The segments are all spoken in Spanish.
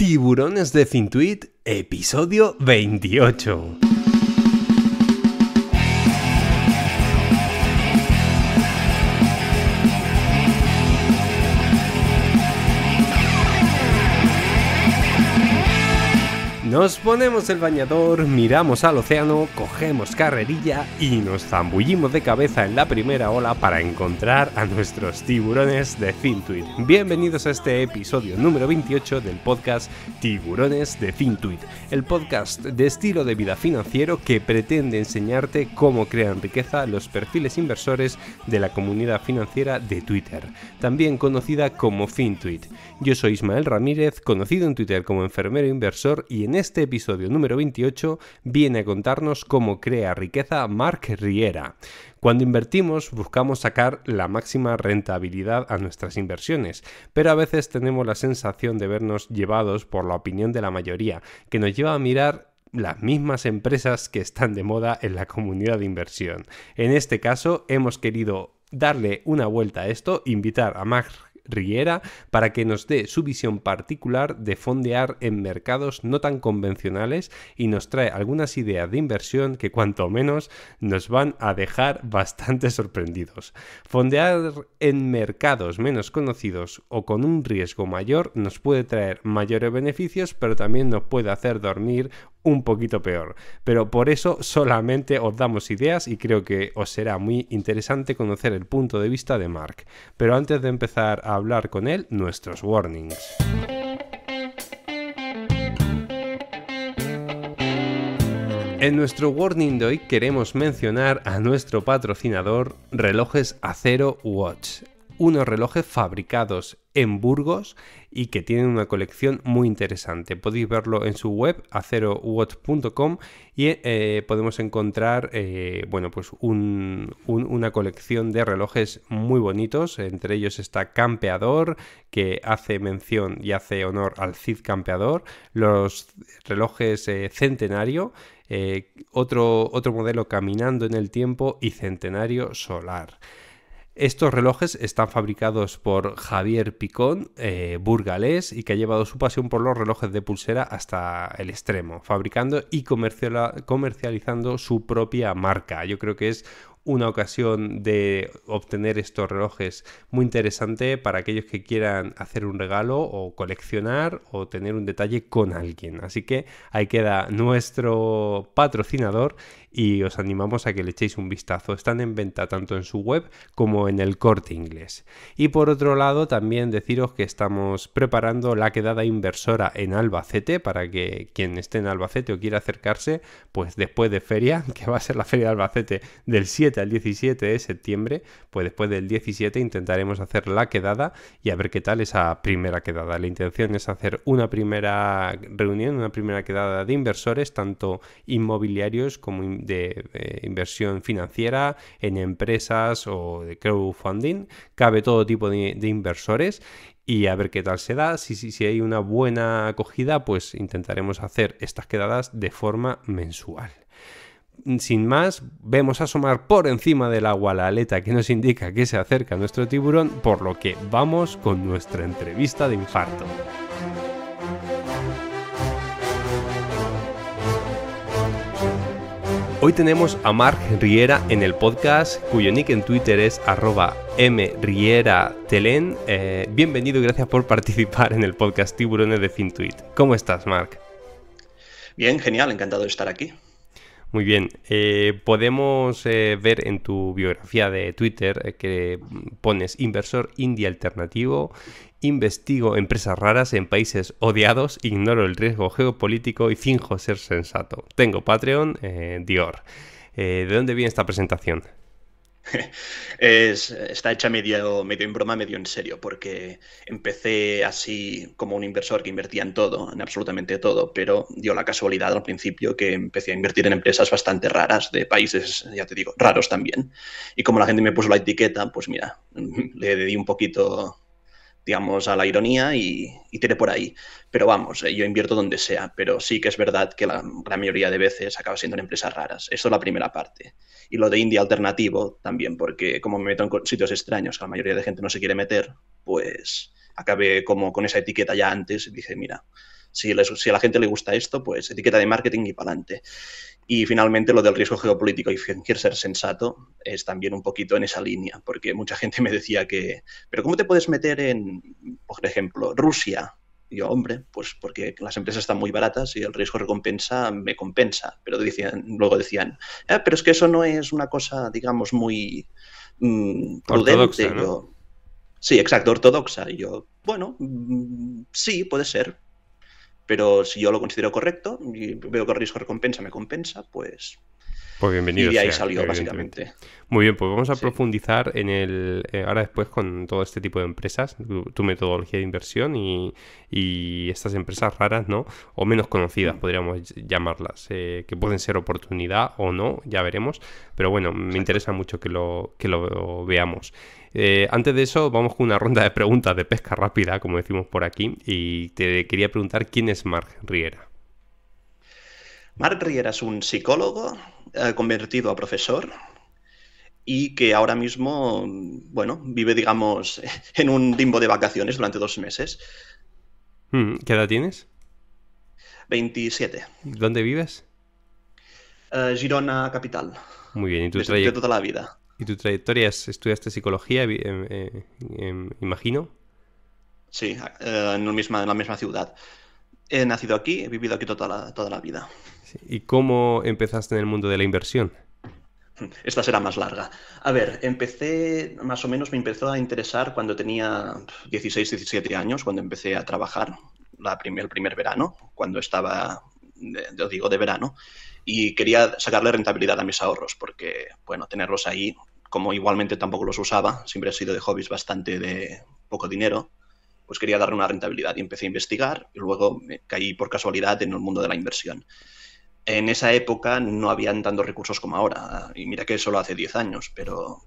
Tiburones de Fintuit, episodio 28. Nos ponemos el bañador, miramos al océano, cogemos carrerilla y nos zambullimos de cabeza en la primera ola para encontrar a nuestros tiburones de Fintuit. Bienvenidos a este episodio número 28 del podcast Tiburones de Fintuit, el podcast de estilo de vida financiero que pretende enseñarte cómo crean riqueza los perfiles inversores de la comunidad financiera de Twitter, también conocida como Fintuit. Yo soy Ismael Ramírez, conocido en Twitter como enfermero inversor y en este episodio número 28 viene a contarnos cómo crea riqueza Mark Riera. Cuando invertimos buscamos sacar la máxima rentabilidad a nuestras inversiones, pero a veces tenemos la sensación de vernos llevados por la opinión de la mayoría, que nos lleva a mirar las mismas empresas que están de moda en la comunidad de inversión. En este caso, hemos querido darle una vuelta a esto, invitar a Mark Riera para que nos dé su visión particular de fondear en mercados no tan convencionales y nos trae algunas ideas de inversión que cuanto menos nos van a dejar bastante sorprendidos. Fondear en mercados menos conocidos o con un riesgo mayor nos puede traer mayores beneficios pero también nos puede hacer dormir un poquito peor. Pero por eso solamente os damos ideas y creo que os será muy interesante conocer el punto de vista de Mark. Pero antes de empezar a hablar con él, nuestros warnings. En nuestro warning de hoy queremos mencionar a nuestro patrocinador Relojes Acero Watch, unos relojes fabricados en Burgos y que tienen una colección muy interesante. Podéis verlo en su web acerowatch.com y eh, podemos encontrar eh, bueno, pues una colección de relojes muy bonitos. Entre ellos está Campeador, que hace mención y hace honor al Cid Campeador, los relojes eh, Centenario. otro, otro modelo caminando en el tiempo y centenario solar. Estos relojes están fabricados por Javier Picón, eh, burgalés, y que ha llevado su pasión por los relojes de pulsera hasta el extremo, fabricando y comercializando su propia marca. Yo creo que es una ocasión de obtener estos relojes muy interesante para aquellos que quieran hacer un regalo o coleccionar o tener un detalle con alguien. Así que ahí queda nuestro patrocinador y os animamos a que le echéis un vistazo. Están en venta tanto en su web como en el corte inglés. Y por otro lado, también deciros que estamos preparando la quedada inversora en Albacete para que quien esté en Albacete o quiera acercarse, pues después de feria, que va a ser la feria de Albacete del 7 al 17 de septiembre, pues después del 17 intentaremos hacer la quedada y a ver qué tal esa primera quedada. La intención es hacer una primera reunión, una primera quedada de inversores, tanto inmobiliarios como de inversión financiera, en empresas o de crowdfunding. Cabe todo tipo de, inversores y a ver qué tal se da. Si, si, si, hay una buena acogida, pues intentaremos hacer estas quedadas de forma mensual. Sin más, vemos asomar por encima del agua la aleta que nos indica que se acerca nuestro tiburón, por lo que vamos con nuestra entrevista de infarto. Hoy tenemos a Marc Riera en el podcast, cuyo nick en Twitter es arroba Eh, bienvenido y gracias por participar en el podcast Tiburones de Fintuit. ¿Cómo estás, Mark? Bien, genial, encantado de estar aquí. Muy bien, eh, podemos eh, ver en tu biografía de Twitter eh, que pones inversor indie alternativo Investigo empresas raras en países odiados, ignoro el riesgo geopolítico y finjo ser sensato. Tengo Patreon, eh, Dior. Eh, ¿De dónde viene esta presentación? Es, está hecha medio, medio en broma, medio en serio, porque empecé así como un inversor que invertía en todo, en absolutamente todo, pero dio la casualidad al principio que empecé a invertir en empresas bastante raras, de países, ya te digo, raros también. Y como la gente me puso la etiqueta, pues mira, le di un poquito digamos, a la ironía y, tiene por ahí. Pero vamos, eh, yo invierto donde sea, pero sí que es verdad que la mayoría de veces acaba siendo en empresas raras. Eso es la primera parte. Y lo de indie alternativo también, porque como me meto en sitios extraños que la mayoría de gente no se quiere meter, pues acabé como con esa etiqueta ya antes y dije, mira, si, si a la gente le gusta esto, pues etiqueta de marketing y para adelante. Y finalmente lo del riesgo geopolítico y quiero ser sensato es también un poquito en esa línea, porque mucha gente me decía que, pero ¿cómo te puedes meter en, por ejemplo, Rusia? yo, hombre, pues porque las empresas están muy baratas y el riesgo recompensa me compensa. Pero luego decían, ah, pero es que eso no es una cosa, digamos, muy mm, prudente. sí, exacto, ortodoxa. Y yo, bueno, mm, sí, puede ser, pero si yo lo considero correcto y veo que el riesgo recompensa me compensa, pues pues bienvenido. Y ahí salió, básicamente. Muy bien, pues vamos a profundizar en el. Eh, ahora después con todo este tipo de empresas, tu, metodología de inversión y, estas empresas raras, ¿no? O menos conocidas, mm. podríamos llamarlas, eh, que pueden ser oportunidad o no, ya veremos. Pero bueno, me interesa mucho que lo, lo veamos. Eh, antes de eso, vamos con una ronda de preguntas de pesca rápida, como decimos por aquí. Y te quería preguntar quién es Marc Riera. Marc Riera es un psicólogo, convertido a profesor y que ahora mismo, bueno, vive, digamos, en un limbo de vacaciones durante dos meses. Hmm, ¿Qué edad tienes? 27. ¿Dónde vives? Eh, Girona, capital. Muy bien, ¿y tu trayectoria? toda la ¿Y tu trayectoria? ¿Estudiaste psicología, em, eh, em, imagino? Sí, eh, en, misma, en la misma ciudad. He nacido aquí, he vivido aquí toda la, toda la vida. ¿Y cómo empezaste en el mundo de la inversión? Esta será más larga. A ver, empecé, más o menos me empezó a interesar cuando tenía 16, 17 años, cuando empecé a trabajar la el primer verano, cuando estaba, yo digo, de verano, y quería sacarle rentabilidad a mis ahorros, porque, bueno, tenerlos ahí, como igualmente tampoco los usaba, siempre he sido de hobbies bastante de poco dinero, pues quería darle una rentabilidad y empecé a investigar y luego me caí por casualidad en el mundo de la inversión. En esa época no habían tantos recursos como ahora, y mira que solo hace 10 años, pero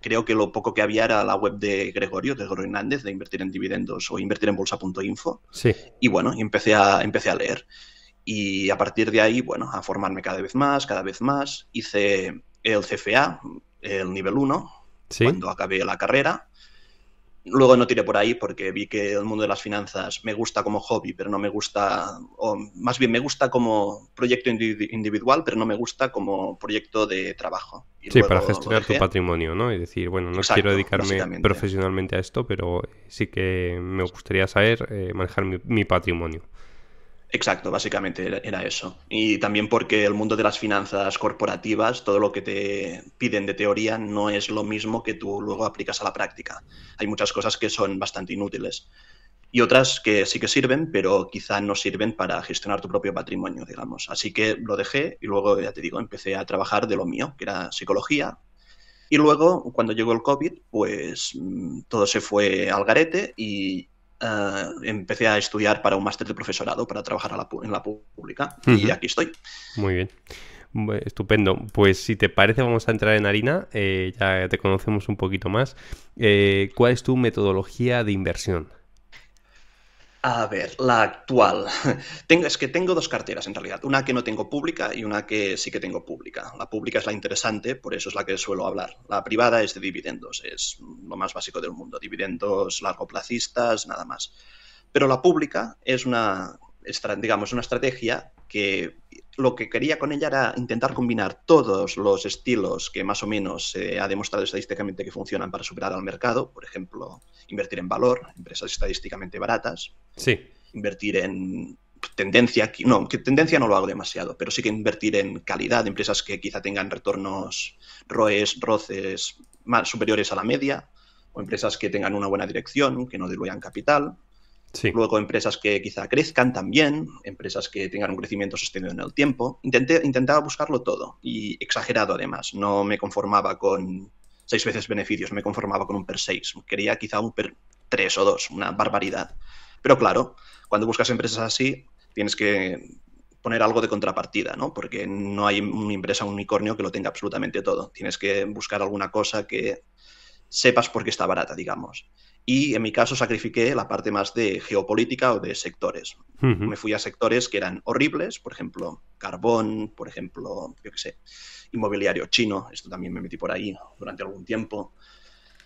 creo que lo poco que había era la web de Gregorio, de Gregorio Hernández, de invertir en dividendos o invertir en bolsa.info. Sí. Y bueno, empecé a, empecé a leer. Y a partir de ahí, bueno, a formarme cada vez más, cada vez más. Hice el CFA, el nivel 1, cuando acabé la carrera. Luego no tiré por ahí porque vi que el mundo de las finanzas me gusta como hobby, pero no me gusta, o más bien me gusta como proyecto individual, pero no me gusta como proyecto de trabajo. sí, para gestionar tu patrimonio, ¿no? Y decir, bueno, no quiero dedicarme profesionalmente a esto, pero sí que me gustaría saber eh, manejar mi, mi patrimonio. Exacto, básicamente era eso. Y también porque el mundo de las finanzas corporativas, todo lo que te piden de teoría no es lo mismo que tú luego aplicas a la práctica. Hay muchas cosas que son bastante inútiles y otras que sí que sirven, pero quizá no sirven para gestionar tu propio patrimonio, digamos. Así que lo dejé y luego, ya te digo, empecé a trabajar de lo mío, que era psicología. Y luego, cuando llegó el COVID, pues mm, todo se fue al garete y eh, empecé a estudiar para un máster de profesorado, para trabajar la en la pública, y aquí estoy. Muy bien. Estupendo. Pues si te parece, vamos a entrar en harina. Eh, ya te conocemos un poquito más. Eh, ¿Cuál es tu metodología de inversión? A ver, la actual. es que tengo dos carteras en realidad. Una que no tengo pública y una que sí que tengo pública. La pública es la interesante, por eso es la que suelo hablar. La privada es de dividendos, es lo más básico del mundo. Dividendos largoplacistas, nada más. Pero la pública es una, digamos, una estrategia que lo que quería con ella era intentar combinar todos los estilos que más o menos se ha demostrado estadísticamente que funcionan para superar al mercado, por ejemplo, invertir en valor, empresas estadísticamente baratas, sí. invertir en tendencia, no, que tendencia no lo hago demasiado, pero sí que invertir en calidad, empresas que quizá tengan retornos ROEs, ROCES más superiores a la media, o empresas que tengan una buena dirección, que no diluyan capital, Luego empresas que quizá crezcan también, empresas que tengan un crecimiento sostenido en el tiempo. Intenté, intentaba buscarlo todo y exagerado además. No me conformaba con seis veces beneficios, me conformaba con un per seis. Quería quizá un per tres o dos, una barbaridad. Pero claro, cuando buscas empresas así, tienes que poner algo de contrapartida, Porque no hay una empresa unicornio que lo tenga absolutamente todo. Tienes que buscar alguna cosa que sepas por qué está barata, digamos y en mi caso sacrifiqué la parte más de geopolítica o de sectores. Me fui a sectores que eran horribles, por ejemplo, carbón, por ejemplo, yo qué sé, inmobiliario chino, esto también me metí por ahí durante algún tiempo,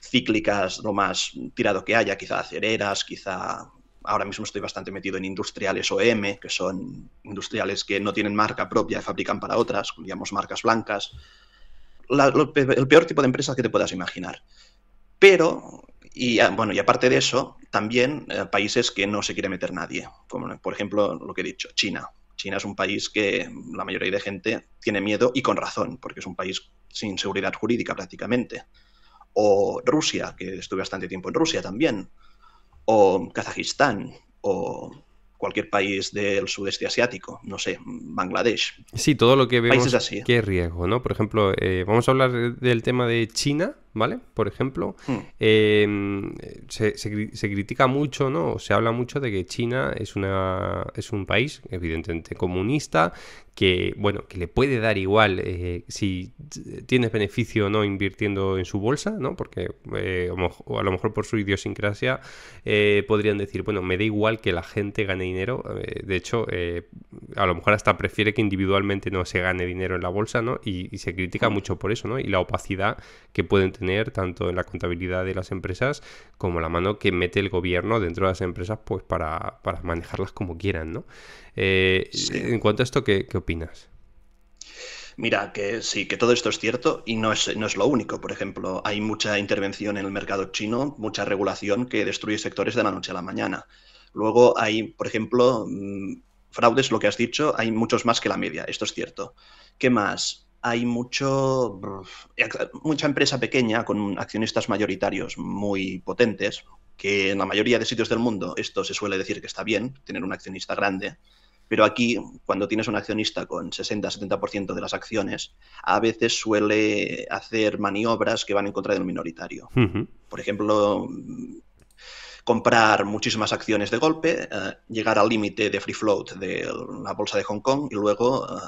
cíclicas, lo más tirado que haya, quizá acereras, quizá... Ahora mismo estoy bastante metido en industriales OM, que son industriales que no tienen marca propia y fabrican para otras, digamos marcas blancas. el peor tipo de empresa que te puedas imaginar. Pero y ah, bueno, y aparte de eso, también eh, países que no se quiere meter nadie, como por ejemplo lo que he dicho, China. China es un país que la mayoría de gente tiene miedo y con razón, porque es un país sin seguridad jurídica prácticamente. O Rusia, que estuve bastante tiempo en Rusia también. O Kazajistán, o cualquier país del sudeste asiático, no sé, Bangladesh. Sí, todo lo que vemos, países así. qué riesgo, ¿no? Por ejemplo, eh, vamos a hablar del tema de China, ¿vale? Por ejemplo, mm. em, se, critica mucho, ¿no? se habla mucho de que China es, una, es un país, evidentemente, comunista, que, bueno, que le puede dar igual eh, si tienes beneficio o no invirtiendo en su bolsa, ¿no? Porque eh, a lo mejor por su idiosincrasia eh, podrían decir, bueno, me da igual que la gente gane dinero, de hecho, a lo mejor hasta prefiere que individualmente no se gane dinero en la bolsa, ¿no? Y, se critica mm. mucho por eso, ¿no? Y la opacidad que pueden tener tanto en la contabilidad de las empresas como la mano que mete el gobierno dentro de las empresas pues para, para manejarlas como quieran, ¿no? Eh, en cuanto a esto, ¿qué, opinas? Mira, que sí, que todo esto es cierto y no es, no es lo único. Por ejemplo, hay mucha intervención en el mercado chino, mucha regulación que destruye sectores de la noche a la mañana. Luego hay, por ejemplo, mm, fraudes, lo que has dicho, hay muchos más que la media, esto es cierto. ¿Qué más? hay mucho, mucha empresa pequeña con accionistas mayoritarios muy potentes, que en la mayoría de sitios del mundo esto se suele decir que está bien, tener un accionista grande, pero aquí cuando tienes un accionista con 60-70% de las acciones, a veces suele hacer maniobras que van en contra del minoritario. Por ejemplo, comprar muchísimas acciones de golpe, eh, llegar al límite de free float de la bolsa de Hong Kong y luego eh,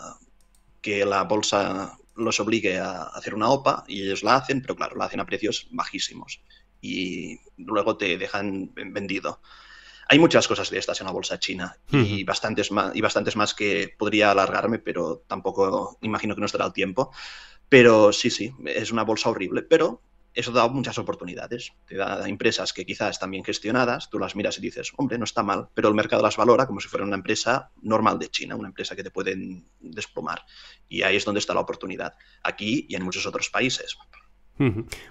que la bolsa los obligue a hacer una OPA y ellos la hacen, pero claro, la hacen a precios bajísimos y luego te dejan vendido. Hay muchas cosas de estas en la bolsa china y, bastantes más, y bastantes más que podría alargarme, pero tampoco imagino que nos dará el tiempo. Pero sí, sí, es una bolsa horrible, pero eso da muchas oportunidades. Te da empresas que quizás están bien gestionadas, tú las miras y dices, hombre, no está mal, pero el mercado las valora como si fuera una empresa normal de China, una empresa que te pueden desplomar. Y ahí es donde está la oportunidad, aquí y en muchos otros países.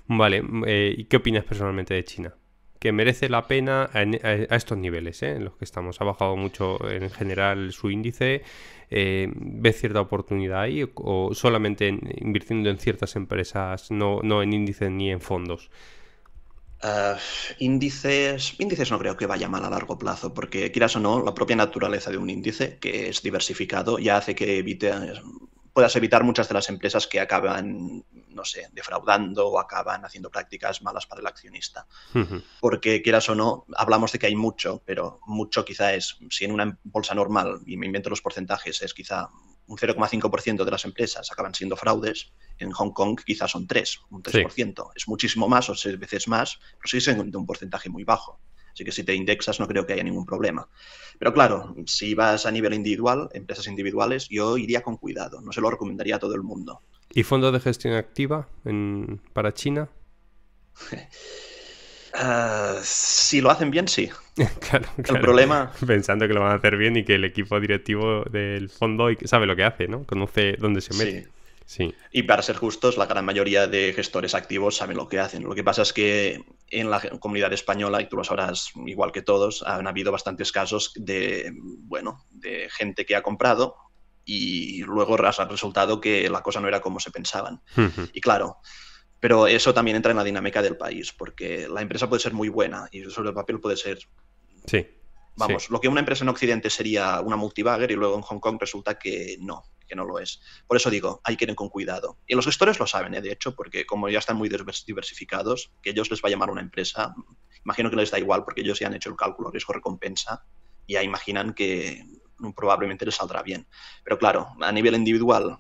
Vale, eh, ¿y qué opinas personalmente de China? que merece la pena a, estos niveles, ¿eh? en los que estamos. Ha bajado mucho en general su índice. Eh, ¿Ve ¿Ves cierta oportunidad ahí o, solamente invirtiendo en ciertas empresas, no, en índices ni en fondos? Ah, índices, índices no creo que vaya mal a largo plazo, porque quieras o no, la propia naturaleza de un índice, que es diversificado, ya hace que evite puedas evitar muchas de las empresas que acaban, no sé, defraudando o acaban haciendo prácticas malas para el accionista. Porque quieras o no, hablamos de que hay mucho, pero mucho quizá es, si en una bolsa normal, y me invento los porcentajes, es quizá un 0,5% de las empresas acaban siendo fraudes, en Hong Kong quizás son 3, un 3%. Es muchísimo más o 6 veces más, pero sigue es un porcentaje muy bajo. Así que si te indexas no creo que haya ningún problema. Pero claro, si vas a nivel individual, empresas individuales, yo iría con cuidado, no se lo recomendaría a todo el mundo. ¿Y fondos de gestión activa para China? Ah, si lo hacen bien, sí. claro, El problema... Pensando que lo van a hacer bien y que el equipo directivo del fondo sabe lo que hace, ¿no? Conoce dónde se mete. Y para ser justos, la gran mayoría de gestores activos saben lo que hacen. Lo que pasa es que en la comunidad española, y tú lo sabrás igual que todos, han habido bastantes casos de, bueno, de gente que ha comprado y luego ha resultado que la cosa no era como se pensaban. Y claro, pero eso también entra en la dinámica del país, porque la empresa puede ser muy buena y sobre el papel puede ser sí. Vamos, lo que una empresa en Occidente sería una multibagger y luego en Hong Kong resulta que no, que no lo es. Por eso digo, hay que ir con cuidado. Y los gestores lo saben, ¿eh? de hecho, porque como ya están muy diversificados, que ellos les va a llamar una empresa, imagino que les da igual porque ellos ya han hecho el cálculo riesgo-recompensa y ya imaginan que mm, probablemente les saldrá bien. Pero claro, a nivel individual,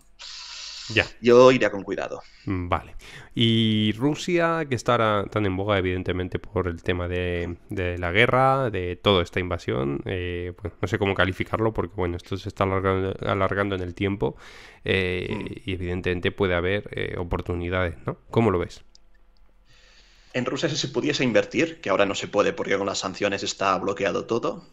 ya. Yo iría con cuidado. Mm, vale. Y Rusia, que está tan en boga, evidentemente, por el tema de, la guerra, de toda esta invasión, eh, pues, no sé cómo calificarlo, porque bueno, esto se está alargando, en el tiempo eh, mm. y evidentemente puede haber eh, oportunidades, ¿no? ¿Cómo lo ves? En Rusia, si se pudiese invertir, que ahora no se puede porque con las sanciones está bloqueado todo,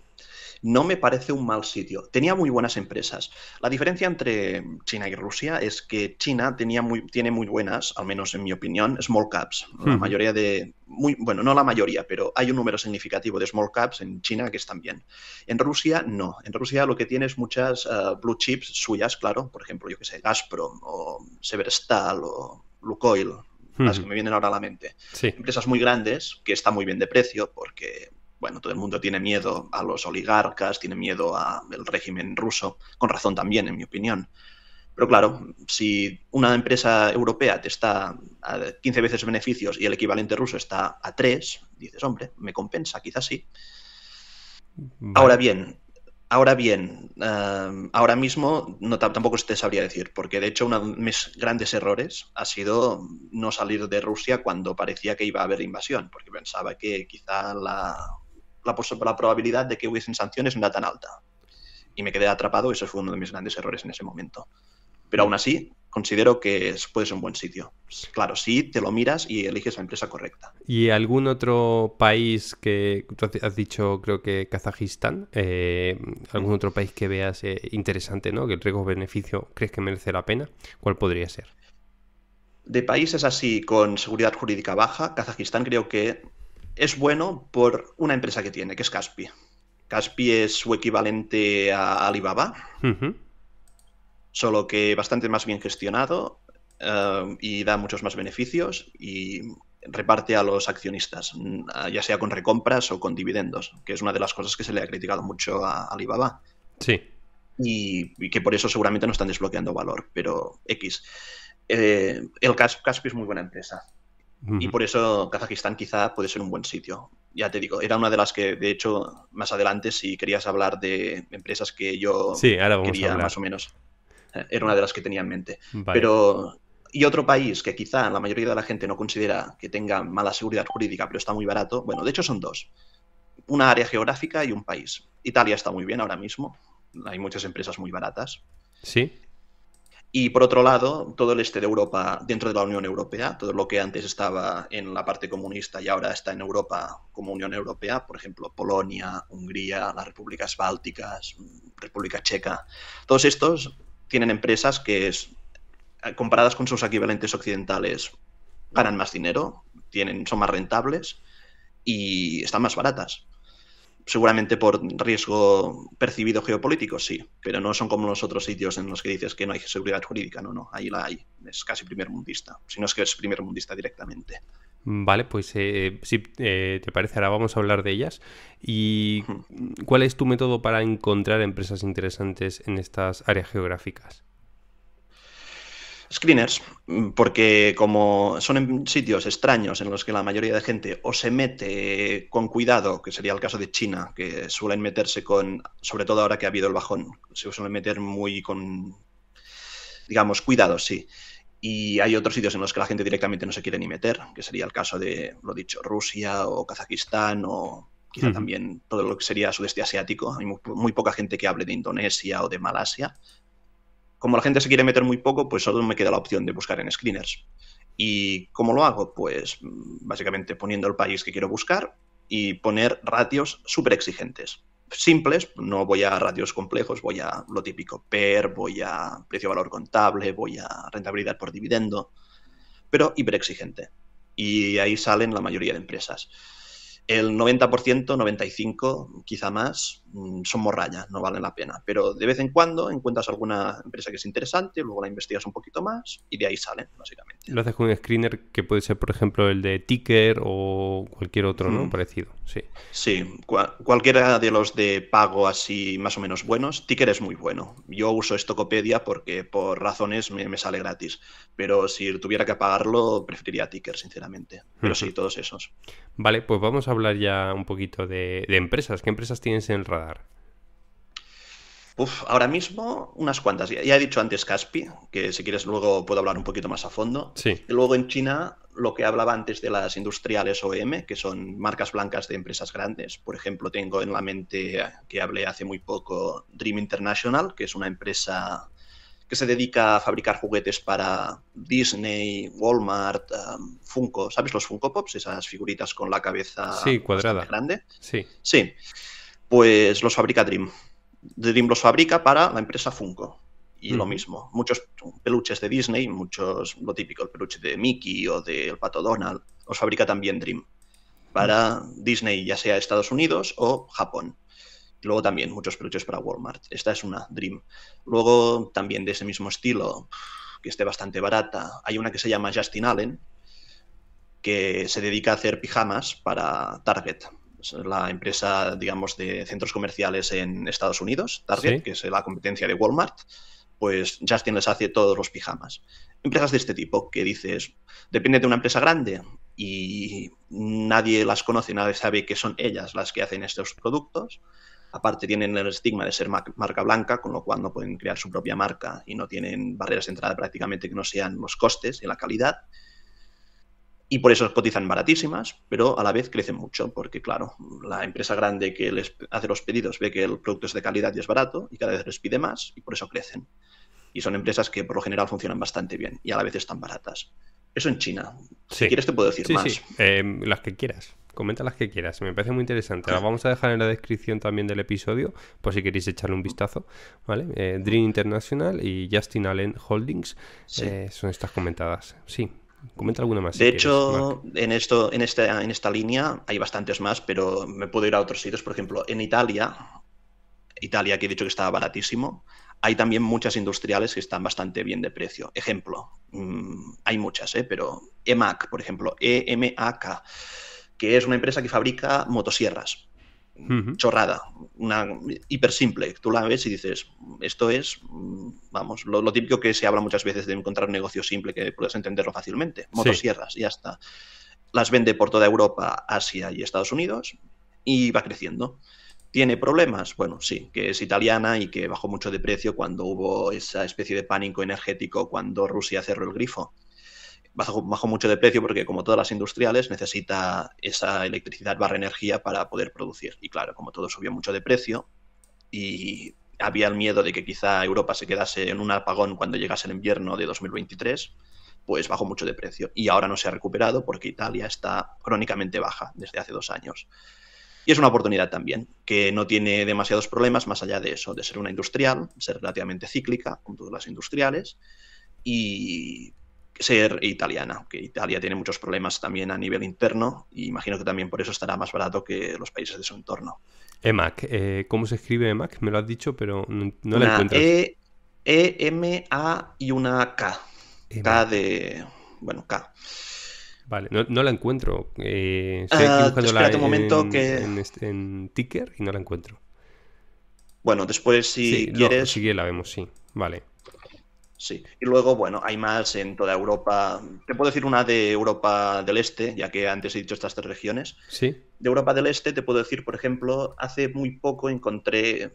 no me parece un mal sitio. Tenía muy buenas empresas. La diferencia entre China y Rusia es que China tenía muy, tiene muy buenas, al menos en mi opinión, small caps. La mayoría de, muy, bueno, no la mayoría, pero hay un número significativo de small caps en China que están bien. En Rusia no. En Rusia lo que tiene es muchas eh, blue chips suyas, claro. Por ejemplo, yo que sé, Gazprom o Severstal o Lukoil, las que me vienen ahora a la mente. Empresas muy grandes, que está muy bien de precio, porque bueno, todo el mundo tiene miedo a los oligarcas, tiene miedo al régimen ruso, con razón también, en mi opinión. Pero claro, si una empresa europea te está a 15 veces beneficios y el equivalente ruso está a 3, dices, hombre, me compensa, quizás sí. Ahora bien, ahora bien, em, ahora mismo no, tampoco te sabría decir, porque de hecho uno de mis grandes errores ha sido no salir de Rusia cuando parecía que iba a haber invasión, porque pensaba que quizá la la, probabilidad de que hubiesen sanciones no era tan alta. Y me quedé atrapado, eso fue uno de mis grandes errores en ese momento. Pero aún así, considero que puede ser un buen sitio. Claro, sí, te lo miras y eliges la empresa correcta. ¿Y algún otro país que has dicho, creo que Kazajistán, eh, algún otro país que veas eh, interesante, ¿no? Que el riesgo-beneficio crees que merece la pena, ¿cuál podría ser? De países así con seguridad jurídica baja, Kazajistán creo que es bueno por una empresa que tiene, que es Caspi. Caspi es su equivalente a Alibaba, solo que bastante más bien gestionado eh, y da muchos más beneficios y reparte a los accionistas, mm, ya sea con recompras o con dividendos, que es una de las cosas que se le ha criticado mucho a Alibaba. Sí. Y, que por eso seguramente no están desbloqueando valor, pero X. Eh, el Caspi es muy buena empresa. Y por eso Kazajistán quizá puede ser un buen sitio. Ya te digo, era una de las que, de hecho, más adelante, si querías hablar de empresas que yo quería, más o menos, eh, era una de las que tenía en mente. Pero, y otro país que quizá la mayoría de la gente no considera que tenga mala seguridad jurídica, pero está muy barato, bueno, de hecho son dos. Una área geográfica y un país. Italia está muy bien ahora mismo, hay muchas empresas muy baratas. Sí. Y por otro lado, todo el este de Europa dentro de la Unión Europea, todo lo que antes estaba en la parte comunista y ahora está en Europa como Unión Europea, por ejemplo, Polonia, Hungría, las repúblicas bálticas, República Checa, todos estos tienen empresas que eh, comparadas con sus equivalentes occidentales ganan más dinero, tienen, son más rentables y están más baratas. Seguramente por riesgo percibido geopolítico, sí, pero no son como los otros sitios en los que dices que no hay seguridad jurídica, no, no, ahí la hay, es casi primer mundista, si no es que es primer mundista directamente. Mm, vale, pues eh, eh, si eh, te parece, ahora vamos a hablar de ellas. ¿Y cuál es tu método para encontrar empresas interesantes en estas áreas geográficas? Screeners, mm, porque como son en sitios extraños en los que la mayoría de gente o se mete con cuidado, que sería el caso de China, que suelen meterse con, sobre todo ahora que ha habido el bajón, se suelen meter muy con, digamos, cuidado, sí. Y hay otros sitios en los que la gente directamente no se quiere ni meter, que sería el caso de, lo dicho, Rusia o Kazajistán o quizá también todo lo que sería sudeste asiático. Hay muy, poca gente que hable de Indonesia o de Malasia, como la gente se quiere meter muy poco, pues solo me queda la opción de buscar en screeners. ¿Y cómo lo hago? Pues mm, básicamente poniendo el país que quiero buscar y poner ratios súper exigentes. Simples, no voy a ratios complejos, voy a lo típico PER, voy a precio-valor contable, voy a rentabilidad por dividendo, pero hiper exigente. Y ahí salen la mayoría de empresas el 90%, 95%, quizá más, mm, son morrayas, no valen la pena. Pero de vez en cuando encuentras alguna empresa que es interesante, luego la investigas un poquito más y de ahí salen, básicamente. Lo haces con un screener que puede ser, por ejemplo, el de Ticker o cualquier otro, ¿no? Mm. Parecido, sí. Sí, cualquiera de los de pago así más o menos buenos. Ticker es muy bueno. Yo uso Estocopedia porque por razones me, sale gratis. Pero si tuviera que pagarlo, preferiría Ticker, sinceramente. Pero sí, todos esos. Vale, pues vamos a hablar ya un poquito de, empresas. ¿Qué empresas tienes en el radar? Uf, ahora mismo unas cuantas. Ya he dicho antes Caspi, que si quieres luego puedo hablar un poquito más a fondo. luego en China, lo que hablaba antes de las industriales OEM, que son marcas blancas de empresas grandes. Por ejemplo, tengo en la mente que hablé hace muy poco Dream International, que es una empresa que se dedica a fabricar juguetes para Disney, Walmart, eh, Funko, ¿sabes los Funko Pops? Esas figuritas con la cabeza cuadrada. grande. Sí. Sí. Pues los fabrica Dream. Dream los fabrica para la empresa Funko. Y lo mm. mismo, muchos peluches de Disney, muchos, lo típico, el peluche de Mickey o del Pato Donald, los fabrica también Dream para mm. Disney, ya sea Estados Unidos o Japón. Luego también muchos peluches para Walmart. Esta es una Dream. Luego también de ese mismo estilo, que esté bastante barata, hay una que se llama Justin Allen, que se dedica a hacer pijamas para Target. Es la empresa, digamos, de centros comerciales en Estados Unidos, Target, que es la competencia de Walmart. Pues Justin les hace todos los pijamas. Empresas de este tipo, que dices, depende de una empresa grande y nadie las conoce, nadie sabe que son ellas las que hacen estos productos Aparte tienen el estigma de ser marca blanca, con lo cual no pueden crear su propia marca y no tienen barreras de entrada prácticamente que no sean los costes y la calidad. Y por eso cotizan baratísimas, pero a la vez crecen mucho, porque claro, la empresa grande que les hace los pedidos ve que el producto es de calidad y es barato y cada vez les pide más y por eso crecen. Y son empresas que por lo general funcionan bastante bien y a la vez están baratas. Eso en China. Si quieres te puedo decir más. Sí. Eh, las que quieras comenta las que quieras, me parece muy interesante. Las vamos a dejar en la descripción también del episodio, por si queréis echarle un vistazo. ¿vale? Eh, Dream International y Justin Allen Holdings eh, son estas comentadas. Sí, comenta alguna más. De hecho, en, esto, en, esta, en esta línea hay bastantes más, pero me puedo ir a otros sitios. Por ejemplo, en Italia, Italia que he dicho que estaba baratísimo, hay también muchas industriales que están bastante bien de precio. Ejemplo, mm, hay muchas, ¿eh? pero EMAC, por ejemplo, e m EMAK que es una empresa que fabrica motosierras. Chorrada, una hiper simple. Tú la ves y dices, esto es, vamos, lo, típico que se habla muchas veces de encontrar un negocio simple que puedas entenderlo fácilmente. Motosierras, y ya está. Las vende por toda Europa, Asia y Estados Unidos y va creciendo. ¿Tiene problemas? Bueno, sí, que es italiana y que bajó mucho de precio cuando hubo esa especie de pánico energético cuando Rusia cerró el grifo bajó, mucho de precio porque, como todas las industriales, necesita esa electricidad barra energía para poder producir. Y claro, como todo subió mucho de precio y había el miedo de que quizá Europa se quedase en un apagón cuando llegase el invierno de 2023, pues bajó mucho de precio. Y ahora no se ha recuperado porque Italia está crónicamente baja desde hace dos años. Y es una oportunidad también, que no tiene demasiados problemas más allá de eso, de ser una industrial, ser relativamente cíclica, como todas las industriales, y ser italiana, que Italia tiene muchos problemas también a nivel interno y imagino que también por eso estará más barato que los países de su entorno. EMAC, eh, ¿cómo se escribe EMAC? Me lo has dicho, pero no la encuentras. E, e, M, A y una K. K de. Bueno, K. Vale, no, la encuentro. estoy eh, ah, buscando la un momento en, que... Este, en, Ticker y no la encuentro. Bueno, después si quieres. la vemos, sí. Vale. Sí, y luego, bueno, hay más en toda Europa. Te puedo decir una de Europa del Este, ya que antes he dicho estas tres regiones. Sí. De Europa del Este te puedo decir, por ejemplo, hace muy poco encontré.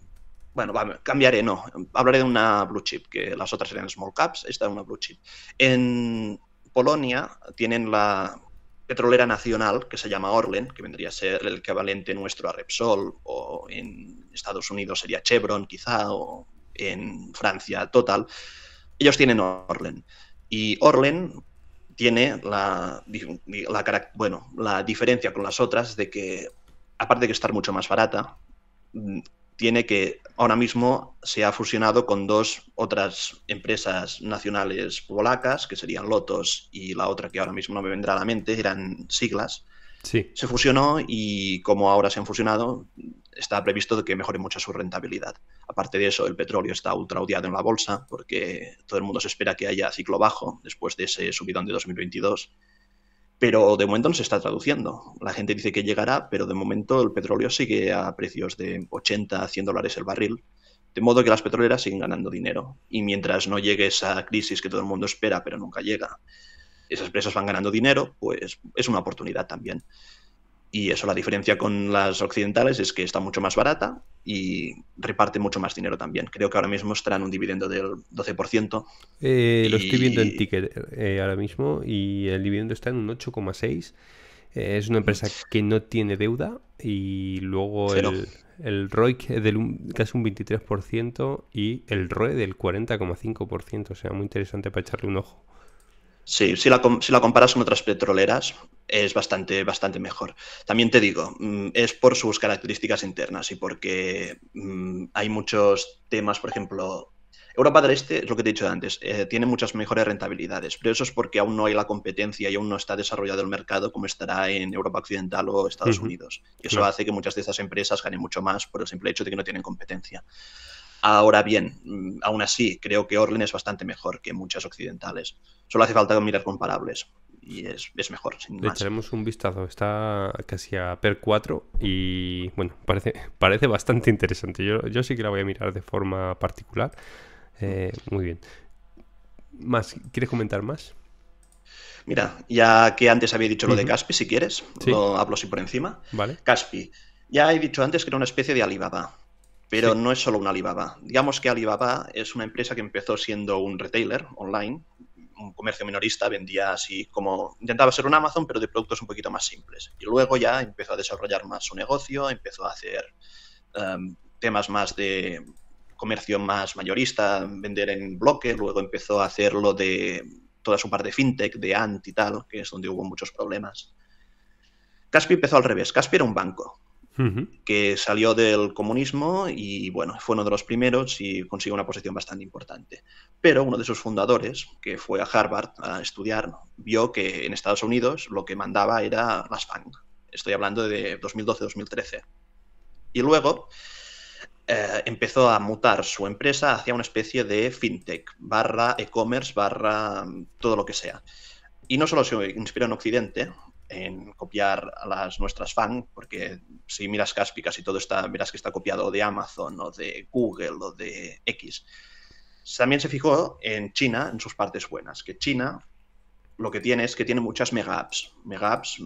Bueno, cambiaré, no. Hablaré de una blue chip, que las otras serían small caps, esta es una blue chip. En Polonia tienen la petrolera nacional que se llama Orlen, que vendría a ser el equivalente nuestro a Repsol, o en Estados Unidos sería Chevron, quizá, o en Francia Total ellos tienen Orlen. Y Orlen tiene la, la, bueno, la diferencia con las otras de que, aparte de que estar mucho más barata, mm, tiene que ahora mismo se ha fusionado con dos otras empresas nacionales polacas, que serían Lotos y la otra que ahora mismo no me vendrá a la mente, eran siglas. Sí. Se fusionó y como ahora se han fusionado, está previsto que mejore mucho su rentabilidad. Aparte de eso, el petróleo está odiado en la bolsa porque todo el mundo se espera que haya ciclo bajo después de ese subidón de 2022. Pero de momento no se está traduciendo. La gente dice que llegará, pero de momento el petróleo sigue a precios de 80 100 dólares el barril. De modo que las petroleras siguen ganando dinero. Y mientras no llegue esa crisis que todo el mundo espera, pero nunca llega, esas empresas van ganando dinero, pues es una oportunidad también. Y eso, la diferencia con las occidentales es que está mucho más barata y reparte mucho más dinero también. Creo que ahora mismo estarán un dividendo del 12%. Eh, lo estoy viendo en Ticket eh, ahora mismo y el dividendo está en un 8,6%. Eh, es una empresa que no tiene deuda y luego el, el ROIC del casi un 23% y el ROE del 40,5%. O sea, muy interesante para echarle un ojo. Sí, si la, comparas con otras petroleras es bastante, bastante mejor. También te digo, mm, es por sus características internas y porque mm, hay muchos temas, por ejemplo, Europa del Este, es lo que te he dicho antes, eh, tiene muchas mejores rentabilidades, pero eso es porque aún no hay la competencia y aún no está desarrollado el mercado como estará en Europa Occidental o Estados Unidos. Y eso hace que muchas de estas empresas ganen mucho más por el simple hecho de que no tienen competencia. Ahora bien, mm, aún así, creo que Orlen es bastante mejor que muchas occidentales. Solo hace falta mirar comparables y es, mejor. Sin Le un vistazo. Está casi a PER 4 y bueno, parece, parece bastante interesante. Yo, sí que la voy a mirar de forma particular. Eh, muy bien. Más, ¿Quieres comentar más? Mira, ya que antes había dicho lo de Caspi, si quieres, lo hablo así por encima. Vale. Caspi, ya he dicho antes que era una especie de Alibaba pero no es solo una Alibaba. Digamos que Alibaba es una empresa que empezó siendo un retailer online, un comercio minorista, vendía así como intentaba ser un Amazon, pero de productos un poquito más simples. Y luego ya empezó a desarrollar más su negocio, empezó a hacer em, temas más de comercio más mayorista, vender en bloque, luego empezó a hacer lo de toda su parte de fintech, de Ant y tal, que es donde hubo muchos problemas. Caspi empezó al revés. Caspi era un banco que salió del comunismo y bueno, fue uno de los primeros y consiguió una posición bastante importante. Pero uno de sus fundadores, que fue a Harvard a estudiar, vio que en Estados Unidos lo que mandaba era las FANG. Estoy hablando de 2012-2013. Y luego eh, empezó a mutar su empresa hacia una especie de fintech, barra e-commerce, barra mm, todo lo que sea. Y no solo se inspira en Occidente, en copiar a las nuestras fan, porque si miras cáspicas y todo está, verás que está copiado de Amazon o de Google o de X. También se fijó en China, en sus partes buenas, que China lo que tiene es que tiene muchas mega apps. Mega apps,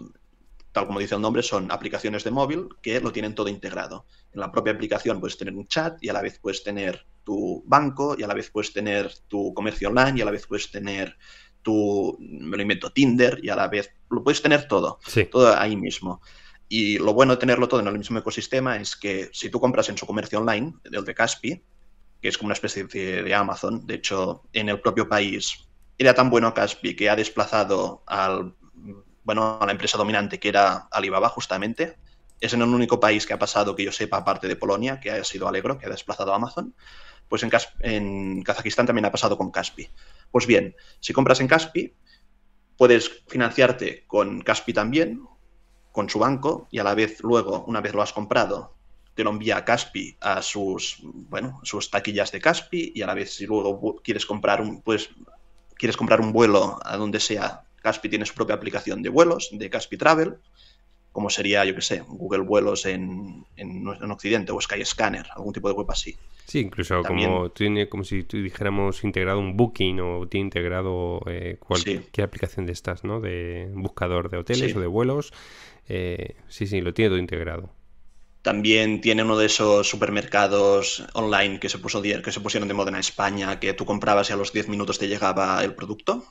tal como dice el nombre, son aplicaciones de móvil que lo tienen todo integrado. En la propia aplicación puedes tener un chat y a la vez puedes tener tu banco y a la vez puedes tener tu comercio online y a la vez puedes tener tú, me lo invento, Tinder y a la vez lo puedes tener todo, todo ahí mismo. Y lo bueno de tenerlo todo en el mismo ecosistema es que si tú compras en su comercio online, el de Caspi, que es como una especie de Amazon, de hecho, en el propio país, era tan bueno Caspi que ha desplazado al, bueno, a la empresa dominante que era Alibaba justamente. Es en el único país que ha pasado que yo sepa, aparte de Polonia, que ha sido alegro que ha desplazado a Amazon. Pues en, en Kazajistán también ha pasado con Caspi. Pues bien, si compras en Caspi, puedes financiarte con Caspi también, con su banco, y a la vez luego, una vez lo has comprado, te lo envía a Caspi a sus, bueno, sus taquillas de Caspi, y a la vez si luego quieres comprar un, pues, quieres comprar un vuelo a donde sea, Caspi tiene su propia aplicación de vuelos, de Caspi Travel, como sería, yo qué sé, Google Vuelos en, Occidente o Skyscanner, algún tipo de web así. Sí, incluso como tiene, como si tú dijéramos integrado un Booking o tiene integrado eh, cualquier aplicación de estas, ¿no? De buscador de hoteles o de vuelos. Eh, sí, sí, lo tiene todo integrado. También tiene uno de esos supermercados online que se, puso, que se pusieron de moda en España, que tú comprabas y a los 10 minutos te llegaba el producto.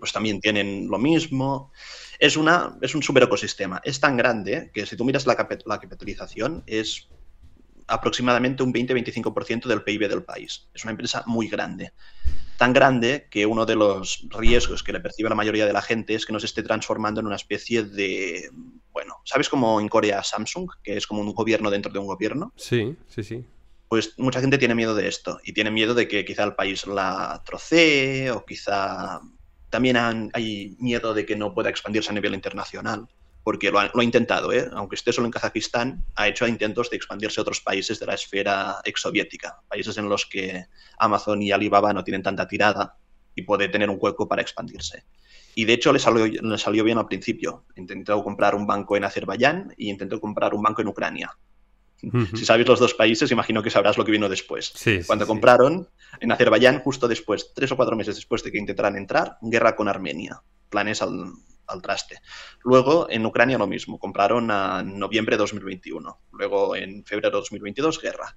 Pues también tienen lo mismo es, una, es un super ecosistema. Es tan grande que si tú miras la, capitalización es aproximadamente un 20-25% del PIB del país. Es una empresa muy grande. Tan grande que uno de los riesgos que le percibe la mayoría de la gente es que nos esté transformando en una especie de, bueno, ¿sabes cómo en Corea Samsung, que es como un gobierno dentro de un gobierno? Sí, sí, sí. Pues mucha gente tiene miedo de esto y tiene miedo de que quizá el país la trocee o quizá también hay miedo de que no pueda expandirse a nivel internacional, porque lo ha, intentado, ¿eh? aunque esté solo en Kazajistán, ha hecho intentos de expandirse a otros países de la esfera exsoviética, países en los que Amazon y Alibaba no tienen tanta tirada y puede tener un hueco para expandirse. Y de hecho le salió, le salió bien al principio. Intentó comprar un banco en Azerbaiyán y intentó comprar un banco en Ucrania si sabes los dos países, imagino que sabrás lo que vino después. Cuando compraron en Azerbaiyán, justo después, tres o cuatro meses después de que intentaran entrar, guerra con Armenia. Planes al, al traste. Luego en Ucrania lo mismo, compraron en noviembre de 2021. Luego en febrero de 2022, guerra.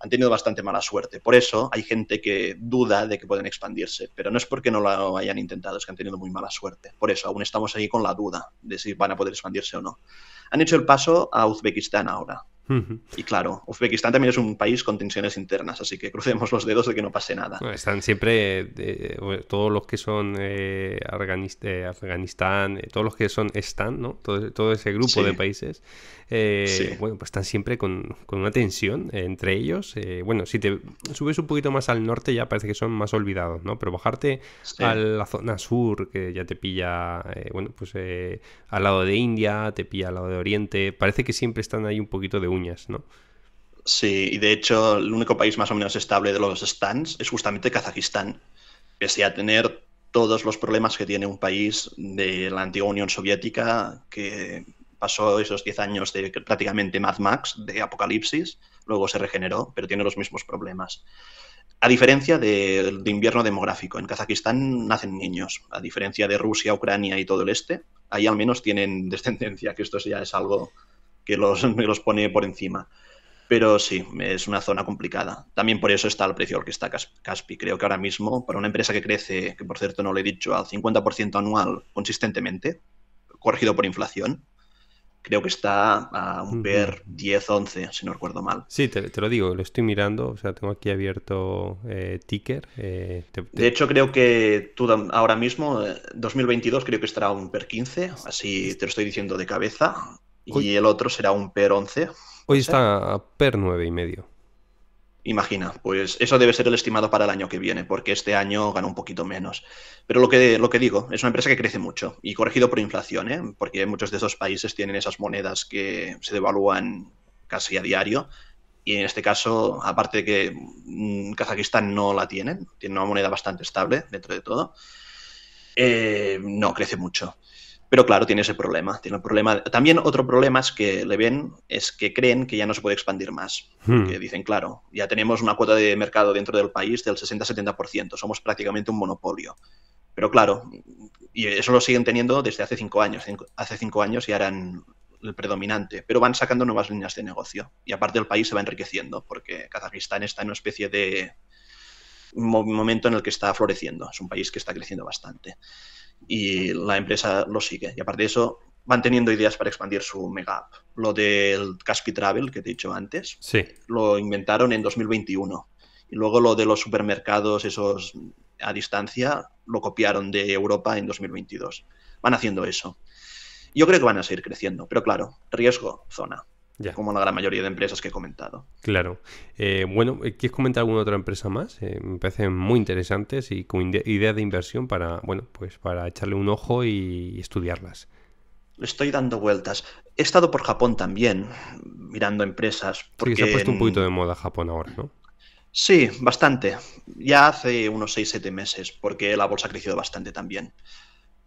Han tenido bastante mala suerte. Por eso hay gente que duda de que pueden expandirse, pero no es porque no lo hayan intentado, es que han tenido muy mala suerte. Por eso aún estamos ahí con la duda de si van a poder expandirse o no. Han hecho el paso a Uzbekistán ahora. Y claro, Uzbekistán también es un país con tensiones internas, así que crucemos los dedos de que no pase nada. están siempre eh, eh, todos los que son eh, Afganistán, todos los que son están, ¿no? Todo, ese grupo de países, bueno, pues están siempre con, una tensión entre ellos. bueno, si te subes un poquito más al norte ya parece que son más olvidados, ¿no? Pero bajarte a la zona sur, que ya te pilla, bueno, pues al lado de India, te pilla al lado de Oriente, parece que siempre están ahí un poquito de un Sí, y de hecho el único país más o menos estable de los stands es justamente Kazajistán, pese a tener todos los problemas que tiene un país de la antigua Unión Soviética, que pasó esos 10 años de prácticamente Mad Max, de apocalipsis, luego se regeneró, pero tiene los mismos problemas. A diferencia del invierno demográfico, en Kazajistán nacen niños, a diferencia de Rusia, Ucrania y todo el este, ahí al menos tienen descendencia, que esto ya es algo que los, me los pone por encima. Pero sí, es una zona complicada. También por eso está el precio al que está Caspi. Creo que ahora mismo, para una empresa que crece, que por cierto no lo he dicho, al 50% anual consistentemente, corregido por inflación, creo que está a un PER 10, 11, si no recuerdo mal. Sí, te, lo digo, lo estoy mirando, o sea, tengo aquí abierto eh, Ticker. Eh, de hecho, creo que tú ahora mismo, 2022 eh, creo que estará a un PER 15, así te lo estoy diciendo de cabeza y el otro será un PER 11. Hoy ¿Eh? está a PER 9 y medio. Imagina, pues eso debe ser el estimado para el año que viene, porque este año gana un poquito menos. Pero lo que, lo que digo, es una empresa que crece mucho y corregido por inflación, ¿eh? porque muchos de esos países tienen esas monedas que se devalúan casi a diario. Y en este caso, aparte de que mm, Kazajistán no la tienen, tiene una moneda bastante estable dentro de todo, eh, no, crece mucho. Pero claro, tiene ese problema, tiene problema. También otro problema es que le ven es que creen que ya no se puede expandir más. Hmm. Que dicen, claro, ya tenemos una cuota de mercado dentro del país del 60-70%, somos prácticamente un monopolio. Pero claro, y eso lo siguen teniendo desde hace cinco años. hace cinco años ya eran el predominante, pero van sacando nuevas líneas de negocio. Y aparte el país se va enriqueciendo, porque Kazajistán está en una especie de momento en el que está floreciendo. Es un país que está creciendo bastante y la empresa lo sigue. Y aparte de eso, van teniendo ideas para expandir su mega app. Lo del Caspi Travel, que te he dicho antes, lo inventaron en 2021. Y luego lo de los supermercados, esos a distancia, lo copiaron de Europa en 2022. Van haciendo eso. Yo creo que van a seguir creciendo, pero claro, riesgo, zona como la gran mayoría de empresas que he comentado. Claro. Eh, bueno, eh, ¿quieres comentar alguna otra empresa más? Eh, me parecen muy interesantes y con ideas de inversión para, bueno, pues para echarle un ojo y estudiarlas. Estoy dando vueltas. He estado por Japón también, mirando empresas. Porque... Sí, se ha puesto un poquito de moda Japón ahora, ¿no? Sí, bastante. Ya hace unos 6-7 meses, porque la bolsa ha crecido bastante también